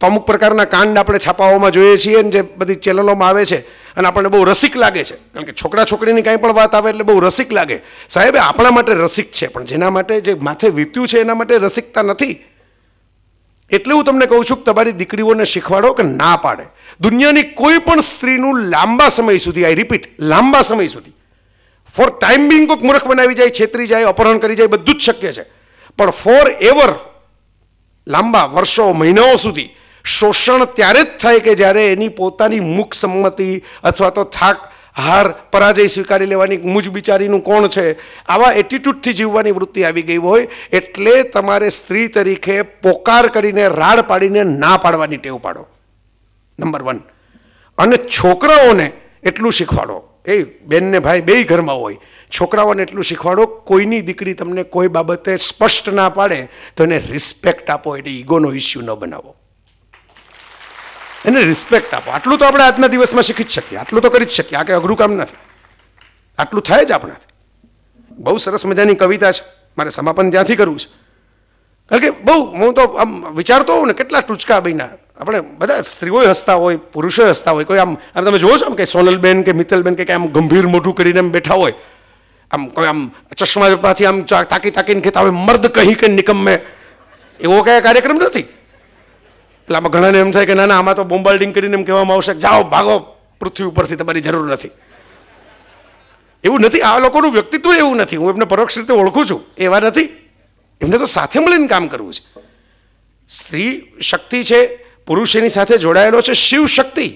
તો અમુક પ્રકારના કાંડ આપણે છાપાઓમાં જોઈએ છીએ ને જે બધી ચેનલોમાં આવે છે અને આપણને બહુ રસિક લાગે છે કારણ કે છોકરા છોકરીની કાંઈ પણ વાત આવે એટલે બહુ રસિક લાગે સાહેબ આપણા માટે રસિક છે પણ જેના માટે જે માથે વીત્યું છે એના માટે રસિકતા નથી એટલે હું તમને કહું છું કે તમારી દીકરીઓને શીખવાડો કે ના પાડે દુનિયાની કોઈ પણ સ્ત્રીનું લાંબા સમય સુધી આઈ રિપીટ લાંબા સમય સુધી ફોર ટાઈમ બિંગ કોઈક મૂર્ખ બનાવી જાય છેતરી જાય અપહરણ કરી જાય બધું જ શક્ય છે પણ ફોર એવર લાંબા વર્ષો મહિનાઓ સુધી શોષણ ત્યારે જ થાય કે જ્યારે એની પોતાની મુખ સંમતિ અથવા તો થાક હાર પરાજય સ્વીકારી લેવાની મુજ બિચારીનું કોણ છે આવા એટીટ્યુડથી જીવવાની વૃત્તિ આવી ગઈ હોય એટલે તમારે સ્ત્રી તરીકે પોકાર કરીને રાડ પાડીને ના પાડવાની ટેવ પાડો નંબર વન અને છોકરાઓને એટલું શીખવાડો એ બેનને ભાઈ બેય ઘરમાં હોય છોકરાઓને એટલું શીખવાડો કોઈની દીકરી તમને કોઈ બાબતે સ્પષ્ટ ના પાડે તો એને રિસ્પેક્ટ આપો એટલે ઈગોનો ઇસ્યુ ન બનાવો એને રિસ્પેક્ટ આપો આટલું તો આપણે આજના દિવસમાં શીખી જ શકીએ આટલું તો કરી જ શકીએ આ કંઈ અઘરું કામ નથી આટલું થાય જ આપણાથી બહુ સરસ મજાની કવિતા છે મારે સમાપન ત્યાંથી કરવું છે કારણ કે બહુ હું તો આમ વિચારતો હોઉં ને કેટલા ટૂચકા બન્યા આપણે બધા સ્ત્રીઓય હસતા હોય પુરુષોય હસતા હોય કોઈ આમ આમ તમે જોવો છો આમ કે સોનલબેન કે મિત્તલબેન કે આમ ગંભીર મોઢું કરીને એમ બેઠા હોય આમ કોઈ આમ ચશ્માથી આમ ચા તાકી તાકીને કહેતા હોય મર્દ કહી કે નિકમ મેં એવો કયા કાર્યક્રમ નથી એટલે આમાં ઘણાને એમ થાય કે ના ના આમાં તો બોમ્બાર્ડિંગ કરીને એમ કહેવામાં આવશે જાઓ ભાગો પૃથ્વી ઉપરથી તમારી જરૂર નથી એવું નથી આ લોકોનું વ્યક્તિત્વ એવું નથી હું એમને પરોક્ષ રીતે ઓળખું છું એવા નથી એમને તો સાથે મળીને કામ કરવું છે સ્ત્રી શક્તિ છે પુરુષ એની સાથે જોડાયેલો છે શિવ શક્તિ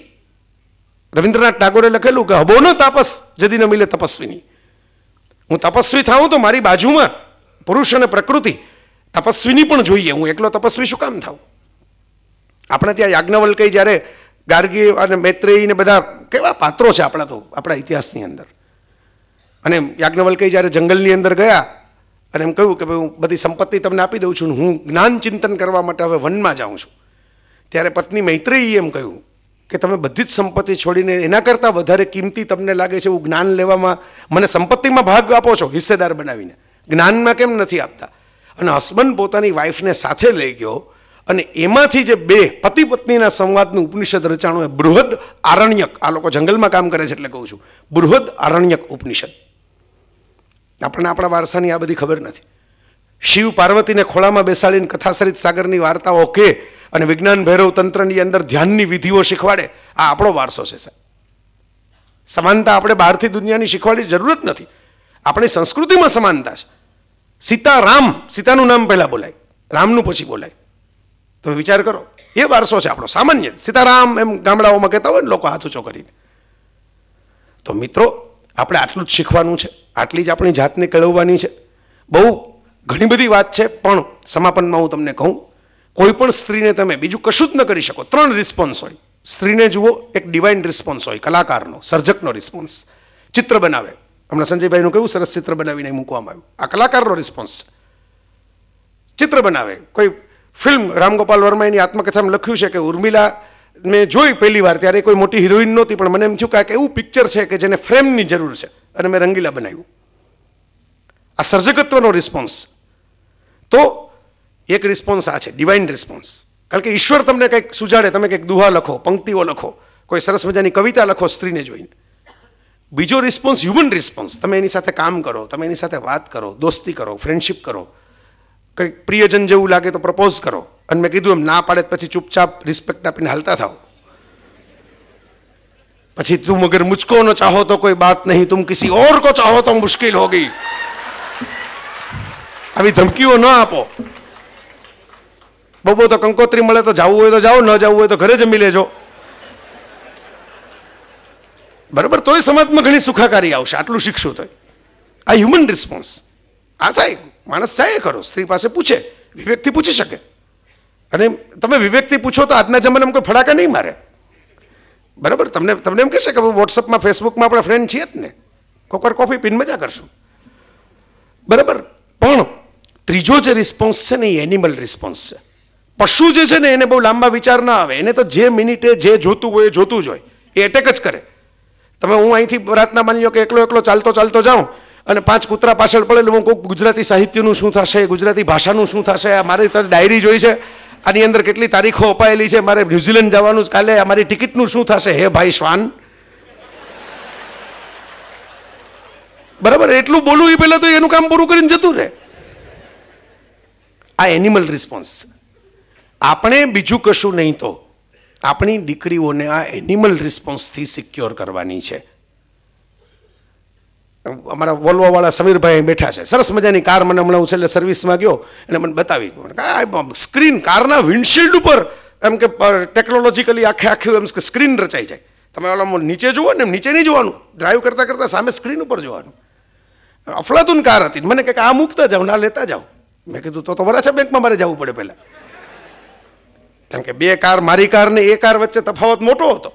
રવિન્દ્રનાથ ટાગોરે લખેલું કે હબો ન તાપસ જદી ન મિલે તપસ્વીની હું તપસ્વી થાઉં તો મારી બાજુમાં પુરુષ અને પ્રકૃતિ તપસ્વીની પણ જોઈએ હું એકલો તપસ્વી શું કામ થાઉં આપણે ત્યાં યાજ્ઞવલ્કય જ્યારે ગાર્ગી અને મૈત્રેયી ને બધા કેવા પાત્રો છે આપણા તો આપણા ઇતિહાસની અંદર અને યાજ્ઞવલ્કય જ્યારે જંગલની અંદર ગયા અને એમ કહ્યું કે ભાઈ હું બધી સંપત્તિ તમને આપી દઉં છું હું જ્ઞાન ચિંતન કરવા માટે હવે વનમાં જાઉં છું ત્યારે પત્ની મૈત્રેયી એમ કહ્યું કે તમે બધી જ સંપત્તિ છોડીને એના કરતાં વધારે કિંમતી તમને લાગે છે એવું જ્ઞાન લેવામાં મને સંપત્તિમાં ભાગ આપો છો હિસ્સેદાર બનાવીને જ્ઞાનમાં કેમ નથી આપતા અને હસબન્ડ પોતાની વાઈફને સાથે લઈ ગયો અને એમાંથી જે બે પતિ પત્નીના સંવાદનું ઉપનિષદ રચાણું એ બૃહદ આરણ્યક આ લોકો જંગલમાં કામ કરે છે એટલે કહું છું બૃહદ આરણ્યક ઉપનિષદ આપણને આપણા વારસાની આ બધી ખબર નથી શિવ પાર્વતીને ખોળામાં બેસાડીને કથાસરિત સાગરની વાર્તાઓ કે અને વિજ્ઞાન ભૈરવ તંત્રની અંદર ધ્યાનની વિધિઓ શીખવાડે આ આપણો વારસો છે સાહેબ સમાનતા આપણે બહારથી દુનિયાની શીખવાડી જરૂર જ નથી આપણી સંસ્કૃતિમાં સમાનતા છે સીતા રામ સીતાનું નામ પહેલાં બોલાય રામનું પછી બોલાય તમે વિચાર કરો એ વારસો છે આપણો સામાન્ય સીતારામ એમ ગામડાઓમાં કહેતા હોય ને લોકો હાથ ઊંચો કરીને તો મિત્રો આપણે આટલું જ શીખવાનું છે આટલી જ આપણી જાતને કેળવવાની છે બહુ ઘણી બધી વાત છે પણ સમાપનમાં હું તમને કહું કોઈ પણ સ્ત્રીને તમે બીજું કશું જ ન કરી શકો ત્રણ રિસ્પોન્સ હોય સ્ત્રીને જુઓ એક ડિવાઇન રિસ્પોન્સ હોય કલાકારનો સર્જકનો રિસ્પોન્સ ચિત્ર બનાવે હમણાં સંજયભાઈનું કેવું સરસ ચિત્ર બનાવીને મૂકવામાં આવ્યું આ કલાકારનો રિસ્પોન્સ ચિત્ર બનાવે કોઈ ફિલ્મ રામગોપાલ વર્મા એની આત્મકથામાં લખ્યું છે કે ઉર્મિલા મેં જોઈ પહેલી વાર ત્યારે કોઈ મોટી હિરોઈન નહોતી પણ મને એમ થયું કે એવું પિક્ચર છે કે જેને ફ્રેમની જરૂર છે અને મેં રંગીલા બનાવ્યું આ સર્જકત્વનો રિસ્પોન્સ તો એક રિસ્પોન્સ આ છે ડિવાઇન રિસ્પોન્સ કારણ કે ઈશ્વર તમને કંઈક સુજાડે તમે કંઈક દુહા લખો પંક્તિઓ લખો કોઈ સરસ મજાની કવિતા લખો સ્ત્રીને જોઈને બીજો રિસ્પોન્સ હ્યુમન રિસ્પોન્સ તમે એની સાથે કામ કરો તમે એની સાથે વાત કરો દોસ્તી કરો ફ્રેન્ડશિપ કરો કંઈક પ્રિયજન જેવું લાગે તો પ્રપોઝ કરો અને મેં કીધું એમ ના પાડે પછી ચૂપચાપ રિસ્પેક્ટ આપીને હાલતા થાવ પછી તું મગર મુજકો નો ચાહો તો કોઈ બાત નહીં તું કિસી ઓર કો ચાહો તો મુશ્કેલ હોગી આવી ધમકીઓ ન આપો બબો તો કંકોત્રી મળે તો જવું હોય તો જાઓ ન જવું હોય તો ઘરે જમી લેજો બરાબર તોય સમાજમાં ઘણી સુખાકારી આવશે આટલું શીખશું તો આ હ્યુમન રિસ્પોન્સ આ થાય માણસ ચાહે કરો સ્ત્રી પાસે પૂછે વિવેકથી પૂછી શકે અને તમે વિવેકથી પૂછો તો આજના જમાનામાં કોઈ ફડાકા નહીં મારે બરાબર તમને તમને એમ કહેશે કે વોટ્સઅપમાં ફેસબુકમાં આપણે ફ્રેન્ડ છીએ જ ને કોકવાર કોફી પીને મજા કરશું બરાબર પણ ત્રીજો જે રિસ્પોન્સ છે ને એ એનિમલ રિસ્પોન્સ છે પશુ જે છે ને એને બહુ લાંબા વિચાર ના આવે એને તો જે મિનિટે જે જોતું હોય એ જોતું જ હોય એ એટેક જ કરે તમે હું અહીંથી રાતના માની લો કે એકલો એકલો ચાલતો ચાલતો જાઉં અને પાંચ કૂતરા પાછળ પડે એટલે હું કહું ગુજરાતી સાહિત્યનું શું થશે ગુજરાતી ભાષાનું શું થશે આ મારી તારી ડાયરી જોઈ છે આની અંદર કેટલી તારીખો અપાયેલી છે મારે ન્યુઝીલેન્ડ જવાનું કાલે અમારી ટિકિટનું શું થશે હે ભાઈ શ્વાન બરાબર એટલું બોલવું એ પહેલાં તો એનું કામ પૂરું કરીને જતું રહે આ એનિમલ રિસ્પોન્સ આપણે બીજું કશું નહીં તો આપણી દીકરીઓને આ એનિમલ રિસ્પોન્સથી સિક્યોર કરવાની છે અમારા વોલ્વોવાળા સમીરભાઈ બેઠા છે સરસ મજાની કાર મને હમણાં હું છેલ્લે સર્વિસમાં ગયો એને મને બતાવી સ્ક્રીન કારના વિન્ડશીલ્ડ ઉપર એમ કે ટેકનોલોજીકલી આખે આખું એમ કે સ્ક્રીન રચાઈ જાય તમે ઓલા નીચે જુઓ ને નીચે નહીં જોવાનું ડ્રાઈવ કરતાં કરતાં સામે સ્ક્રીન ઉપર જોવાનું અફલાતુન કાર હતી મને કહે કે આ મૂકતા જાઓ ના લેતા જાઓ મેં કીધું તો તો વરાછા બેંકમાં મારે જવું પડે પહેલાં કેમ કે બે કાર મારી કાર ને એ કાર વચ્ચે તફાવત મોટો હતો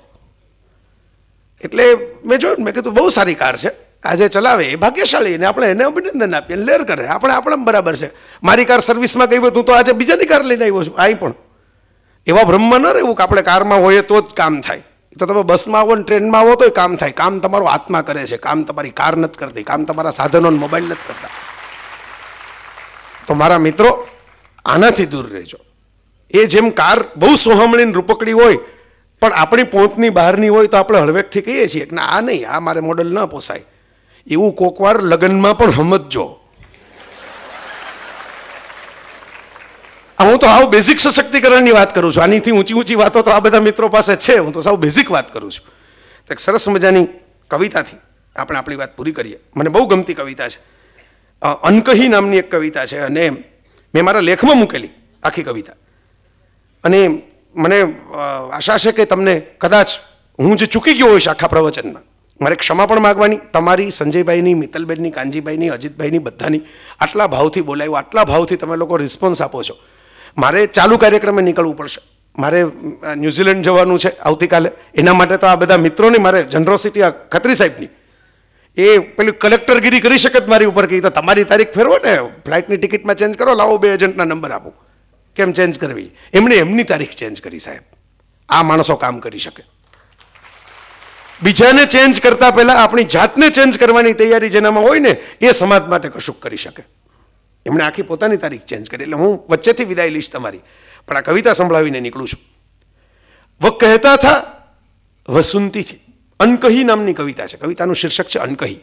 એટલે મેં જોયું મેં કીધું બહુ સારી કાર છે આજે ચલાવે એ ભાગ્યશાળી અને આપણે એને અભિનંદન આપીએ લેર કરે આપણે આપણે બરાબર છે મારી કાર સર્વિસમાં કહ્યું હતું તો આજે બીજાની કાર લઈને આવ્યો છું અહીં પણ એવા ભ્રમમાં ન રહેવું કે આપણે કારમાં હોઈએ તો જ કામ થાય તો તમે બસમાં આવો ને ટ્રેનમાં આવો તોય કામ થાય કામ તમારું આત્મા કરે છે કામ તમારી કાર નથી કરતી કામ તમારા સાધનો મોબાઈલ નથી કરતા તો મારા મિત્રો આનાથી દૂર રહેજો એ જેમ કાર બહુ સોહમણીને રૂપકડી હોય પણ આપણી પોતની બહારની હોય તો આપણે હળવેકથી કહીએ છીએ કે ના આ નહીં આ મારે મોડલ ન પોસાય એવું કોકવાર લગ્નમાં પણ સમજજો હું તો આવું બેઝિક સશક્તિકરણની વાત કરું છું આનીથી ઊંચી ઊંચી વાતો તો આ બધા મિત્રો પાસે છે હું તો સાવ બેઝિક વાત કરું છું તો એક સરસ મજાની કવિતાથી આપણે આપણી વાત પૂરી કરીએ મને બહુ ગમતી કવિતા છે અનકહી નામની એક કવિતા છે અને મેં મારા લેખમાં મૂકેલી આખી કવિતા અને મને આશા છે કે તમને કદાચ હું જે ચૂકી ગયો હોઈશ આખા પ્રવચનમાં મારે ક્ષમા પણ માગવાની તમારી સંજયભાઈની મિત્તલબેનની કાનજીભાઈની અજીતભાઈની બધાની આટલા ભાવથી બોલાવ્યું આટલા ભાવથી તમે લોકો રિસ્પોન્સ આપો છો મારે ચાલુ કાર્યક્રમે નીકળવું પડશે મારે ન્યૂઝીલેન્ડ જવાનું છે આવતીકાલે એના માટે તો આ બધા મિત્રોની મારે જનરોસિટી આ ખત્રી સાહેબની એ પેલી કલેક્ટરગીરી કરી શકે જ મારી ઉપર કહી તો તમારી તારીખ ફેરવો ને ફ્લાઇટની ટિકિટમાં ચેન્જ કરો લાવો બે એજન્ટના નંબર આપો કેમ ચેન્જ કરવી એમણે એમની તારીખ ચેન્જ કરી સાહેબ આ માણસો કામ કરી શકે બીજાને ચેન્જ કરતા પહેલાં આપણી જાતને ચેન્જ કરવાની તૈયારી જેનામાં હોય ને એ સમાજ માટે કશુંક કરી શકે એમણે આખી પોતાની તારીખ ચેન્જ કરી એટલે હું વચ્ચેથી વિદાય લઈશ તમારી પણ આ કવિતા સંભળાવીને નીકળું છું વ કહેતા થા વસુંતીથી અનકહી નામની કવિતા છે કવિતાનું શીર્ષક છે અનકહી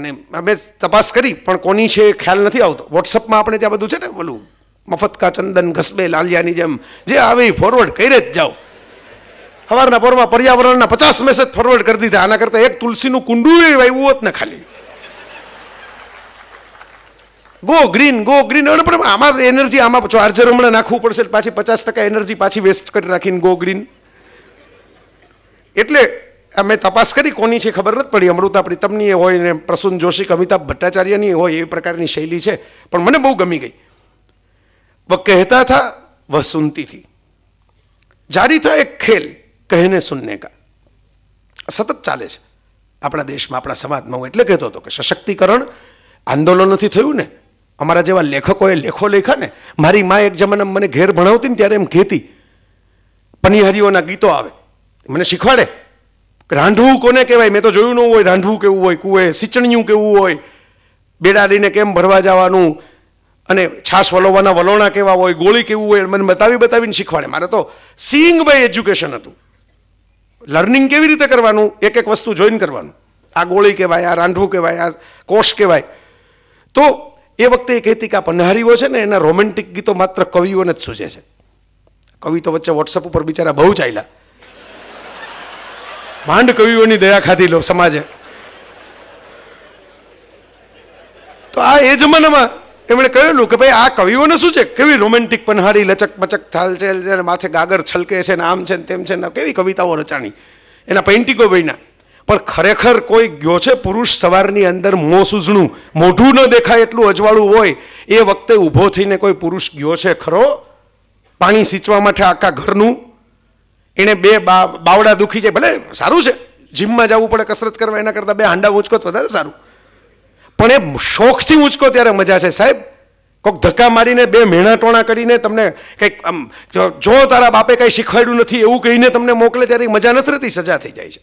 અને મેં તપાસ કરી પણ કોની છે ખ્યાલ નથી આવતો વોટ્સઅપમાં આપણે ત્યાં બધું છે ને બોલું મફત કા ચંદન ઘસબે લાલિયાની જેમ જે આવે ફોરવર્ડ કરે જ જાઓ સવારના પોરમાં પર્યાવરણના પચાસ મેસેજ ફોરવર્ડ કરી દીધા આના કરતાં એક તુલસીનું કુંડું એ વાવ્યું હોત ને ખાલી ગો ગ્રીન ગો ગ્રીન અને પણ આમાં એનર્જી આમાં ચાર્જર હમણાં નાખવું પડશે પાછી પચાસ ટકા એનર્જી પાછી વેસ્ટ કરી રાખીને ગો ગ્રીન એટલે મેં તપાસ કરી કોની છે ખબર નથી પડી અમૃતા પ્રીતમની એ હોય ને પ્રસૂન જોશી અમિતાભ ભટ્ટાચાર્યની હોય એવી પ્રકારની શૈલી છે પણ મને બહુ ગમી ગઈ વ કહેતા થા વહ સુનતી થી જારી થા એક ખેલ કહેને સુનને કા સતત ચાલે છે આપણા દેશમાં આપણા સમાજમાં હું એટલે કહેતો હતો કે સશક્તિકરણ આંદોલન નથી થયું ને અમારા જેવા લેખકોએ લેખો લખ્યા ને મારી મા એક જમાના મને ઘેર ભણાવતી ને ત્યારે એમ કહેતી પનિહારીઓના ગીતો આવે મને શીખવાડે રાંધવું કોને કહેવાય મેં તો જોયું ન હોય રાંધવું કેવું હોય કુએ સિંચણિયું કેવું હોય બેડા લઈને કેમ ભરવા જવાનું અને છાશ વલોવાના વલોણા કેવા હોય ગોળી કેવું હોય મને બતાવી બતાવીને શીખવાડે મારે તો સીંગ બાય એજ્યુકેશન હતું લર્નિંગ કેવી રીતે કરવાનું એક એક વસ્તુ જોઈન કરવાનું આ ગોળી કહેવાય આ રાંઢવું કહેવાય આ કોષ કહેવાય તો એ વખતે એ કહેતી કે આ પન્હારીઓ છે ને એના રોમેન્ટિક ગીતો માત્ર કવિઓને જ સૂજે છે કવિ તો વચ્ચે વોટ્સઅપ ઉપર બિચારા બહુ ચાલ્યા માંડ કવિઓની દયા ખાધી લો સમાજે તો આ એ જમાનામાં એમણે કહેલું કે ભાઈ આ કવિઓને શું છે કેવી રોમેન્ટિક પનહારી લચક મચક થાલ છે અને માથે ગાગર છલકે છે ને આમ છે ને તેમ છે ને કેવી કવિતાઓ રચાણી એના પેઇન્ટિંગો બન્યા પણ ખરેખર કોઈ ગયો છે પુરુષ સવારની અંદર મોં સૂઝણું મોઢું ન દેખાય એટલું અજવાળું હોય એ વખતે ઊભો થઈને કોઈ પુરુષ ગયો છે ખરો પાણી સિંચવા માટે આખા ઘરનું એણે બે બાવડા દુખી જાય ભલે સારું છે જીમમાં જવું પડે કસરત કરવા એના કરતાં બે હાંડા ઉચકત વધારે સારું પણ એ શોખથી ઊંચકો ત્યારે મજા છે સાહેબ કોઈક ધક્કા મારીને બે મેણાટોણા કરીને તમને કંઈક આમ જો તારા બાપે કંઈ શીખવાડ્યું નથી એવું કહીને તમને મોકલે ત્યારે મજા નથી રહેતી સજા થઈ જાય છે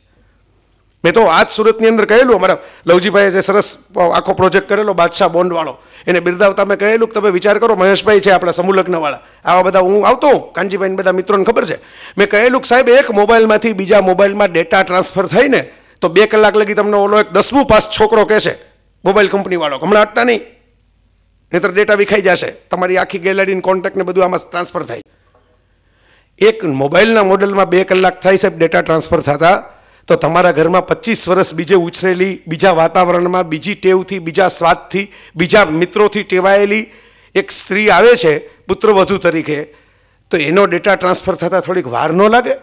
મેં તો આજ સુરતની અંદર કહેલું અમારા લવજીભાઈએ જે સરસ આખો પ્રોજેક્ટ કરેલો બાદશાહ બોન્ડવાળો એને બિરદાવતા મેં કહેલું કે તમે વિચાર કરો મહેશભાઈ છે આપણા સમૂહલગ્નવાળા આવા બધા હું આવતો હું કાનજીભાઈને બધા મિત્રોને ખબર છે મેં કહેલું કે સાહેબ એક મોબાઈલમાંથી બીજા મોબાઈલમાં ડેટા ટ્રાન્સફર થઈને તો બે કલાક લગી તમને ઓલો એક દસમું પાસ છોકરો કહેશે મોબાઈલ કંપનીવાળો હમણાં હટતા નહીં નહીતર ડેટા વિખાઈ જશે તમારી આખી ગેલેરીને કોન્ટેક્ટને બધું આમાં ટ્રાન્સફર થાય એક મોબાઈલના મોડલમાં બે કલાક થાય છે ડેટા ટ્રાન્સફર થતા તો તમારા ઘરમાં પચીસ વર્ષ બીજે ઉછરેલી બીજા વાતાવરણમાં બીજી ટેવથી બીજા સ્વાદથી બીજા મિત્રોથી ટેવાયેલી એક સ્ત્રી આવે છે પુત્રવધુ તરીકે તો એનો ડેટા ટ્રાન્સફર થતાં થોડીક વાર ન લાગે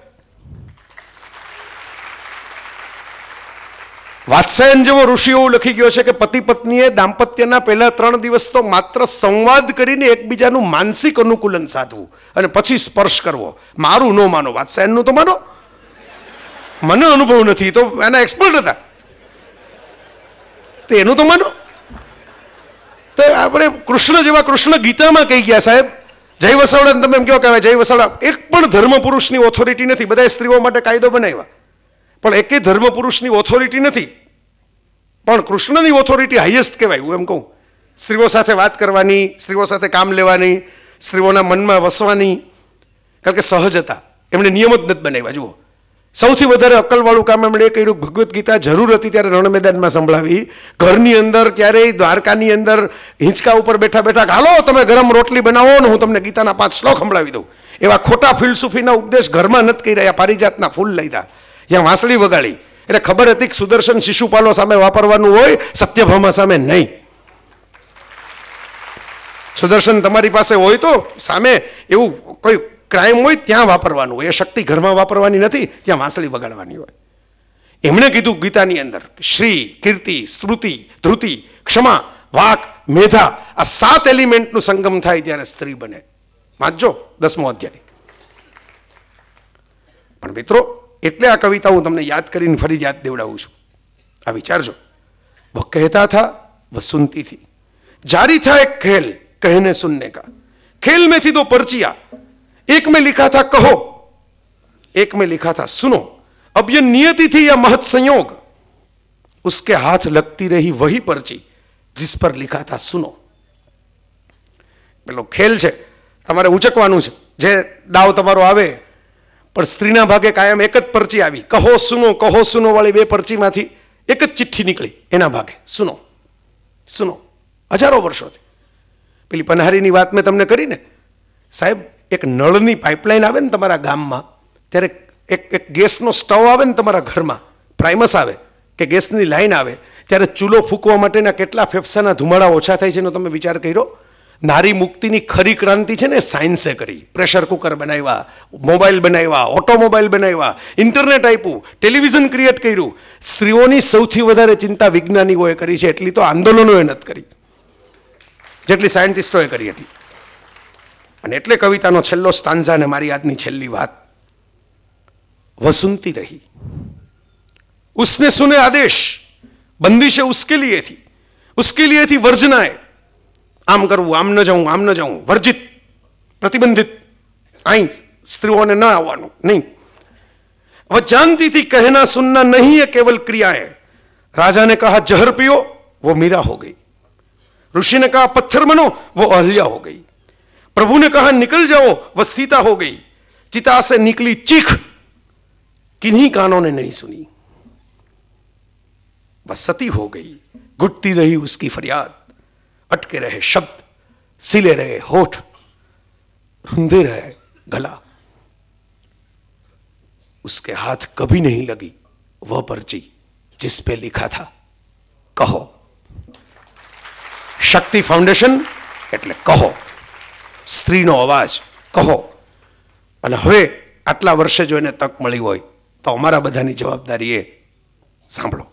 વાત્સાયન જેવો ઋષિ એવું લખી ગયો છે કે પતિ પત્નીએ દાંપત્યના પહેલા ત્રણ દિવસ તો માત્ર સંવાદ કરીને એકબીજાનું માનસિક અનુકૂલન સાધવું અને પછી સ્પર્શ કરવો મારું ન માનો વાત્સાયનનું તો માનો મને અનુભવ નથી તો એના એક્સપર્ટ હતા તો એનું તો માનો તો આપણે કૃષ્ણ જેવા કૃષ્ણ ગીતામાં કહી ગયા સાહેબ જય વસાવડા તમે એમ કેવો કહેવાય જય વસાવડા એક પણ ધર્મ પુરુષની ઓથોરિટી નથી બધા સ્ત્રીઓ માટે કાયદો બનાવ્યા પણ એકે ધર્મપુરુષની ઓથોરિટી નથી પણ કૃષ્ણની ઓથોરિટી હાઈએસ્ટ કહેવાય હું એમ કહું સ્ત્રીઓ સાથે વાત કરવાની સ્ત્રીઓ સાથે કામ લેવાની સ્ત્રીઓના મનમાં વસવાની કારણ કે સહજ હતા એમણે નિયમો જ નથી બનાવ્યા જુઓ સૌથી વધારે અક્કલવાળું કામ એમણે એ કર્યું ભગવદ્ ગીતા જરૂર હતી ત્યારે રણ મેદાનમાં સંભળાવી ઘરની અંદર ક્યારેય દ્વારકાની અંદર હિંચકા ઉપર બેઠા બેઠા હાલો તમે ગરમ રોટલી બનાવો ને હું તમને ગીતાના પાંચ શ્લોક સંભળાવી દઉં એવા ખોટા ફિલસુફીના ઉપદેશ ઘરમાં નથી કરી રહ્યા પારિજાતના ફૂલ લઈ દા ત્યાં વાંસળી વગાડી એટલે ખબર હતી કે સુદર્શન શિશુપાલો સામે વાપરવાનું હોય સત્યભામા સામે નહીં સુદર્શન તમારી પાસે હોય તો સામે એવું કોઈ ક્રાઇમ હોય ત્યાં વાપરવાનું હોય એ શક્તિ ઘરમાં વાપરવાની નથી ત્યાં વાંસળી વગાડવાની હોય એમણે કીધું ગીતાની અંદર શ્રી કીર્તિ સ્મૃતિ ધૃતિ ક્ષમા વાક મેધા આ સાત એલિમેન્ટનું સંગમ થાય ત્યારે સ્ત્રી બને વાંચજો દસમો અધ્યાય પણ મિત્રો એટલે આ કવિતા હું તમને યાદ કરીને ફરી યાદ દેવડાવું છું આ વિચારજો વ કહેતા થા વ સુનતી થી જારી થા એક ખેલ કહેને સુનને કા ખેલ મેં થી દો પરચિયા એક મેં લિખા થા કહો એક મેં लिखा था सुनो अब यह नियति थी या महत संयोग उसके हाथ लगती रही वही पर्ची जिस पर लिखा था सुनो પેલો ખેલ છે તમારે ઉચકવાનું છે જે દાવ તમારો આવે પણ સ્ત્રીના ભાગે કાયમ એક જ પરચી આવી કહો સુનો કહો સુનો વાળી બે પરચીમાંથી એક જ ચિઠ્ઠી નીકળી એના ભાગે સુનો સુનો હજારો વર્ષોથી પેલી પનહારીની વાત મેં તમને કરીને સાહેબ એક નળની પાઇપલાઇન આવે ને તમારા ગામમાં ત્યારે એક એક ગેસનો સ્ટવ આવે ને તમારા ઘરમાં પ્રાઇમસ આવે કે ગેસની લાઇન આવે ત્યારે ચૂલો ફૂંકવા માટેના કેટલા ફેફસાના ધુમાડા ઓછા થાય છે એનો તમે વિચાર કર્યો નારી મુક્તિની ખરી ક્રાંતિ છે ને સાયન્સે કરી પ્રેશર કુકર બનાવ્યા મોબાઈલ બનાવ્યા ઓટોમોબાઈલ બનાવ્યા ઇન્ટરનેટ આપ્યું ટેલિવિઝન ક્રિએટ કર્યું સ્ત્રીઓની સૌથી વધારે ચિંતા વિજ્ઞાનીઓએ કરી છે એટલી તો આંદોલનોએ નથી કરી જેટલી સાયન્ટિસ્ટોએ કરી હતી અને એટલે કવિતાનો છેલ્લો સ્ટાન્ઝા ને મારી આજની છેલ્લી વાત વસુંતી રહી ઉસને સુને આદેશ બંદિશે ઉસકે લીએ વર્જનાએ करव आम न ન आम न ન वर्जित प्रतिबंधित आई स्त्रीओं ने न आवा नहीं वह जानती थी कहना सुनना नहीं है केवल क्रिया है राजा ने कहा जहर पियो वो मीरा हो गई ऋषि ने कहा पत्थर बनो वो अहल्या हो गई प्रभु ने कहा निकल जाओ वह सीता हो गई चिता से निकली चीख किन्हीं कानों ने नहीं सुनी वह सती हो गई घुटती रही उसकी फरियाद अटके रहे शब्द सिले रहे होठ धुंधे रहे गला उसके हाथ कभी नहीं लगी वह पर्ची जिस पे लिखा था कहो શક્તિ ફાઉન્ડેશન એટલે કહો સ્ત્રીનો અવાજ કહો અને હવે આટલા વર્ષે જો એને તક મળી હોય તો અમારા બધાની જવાબદારી એ સાંભળો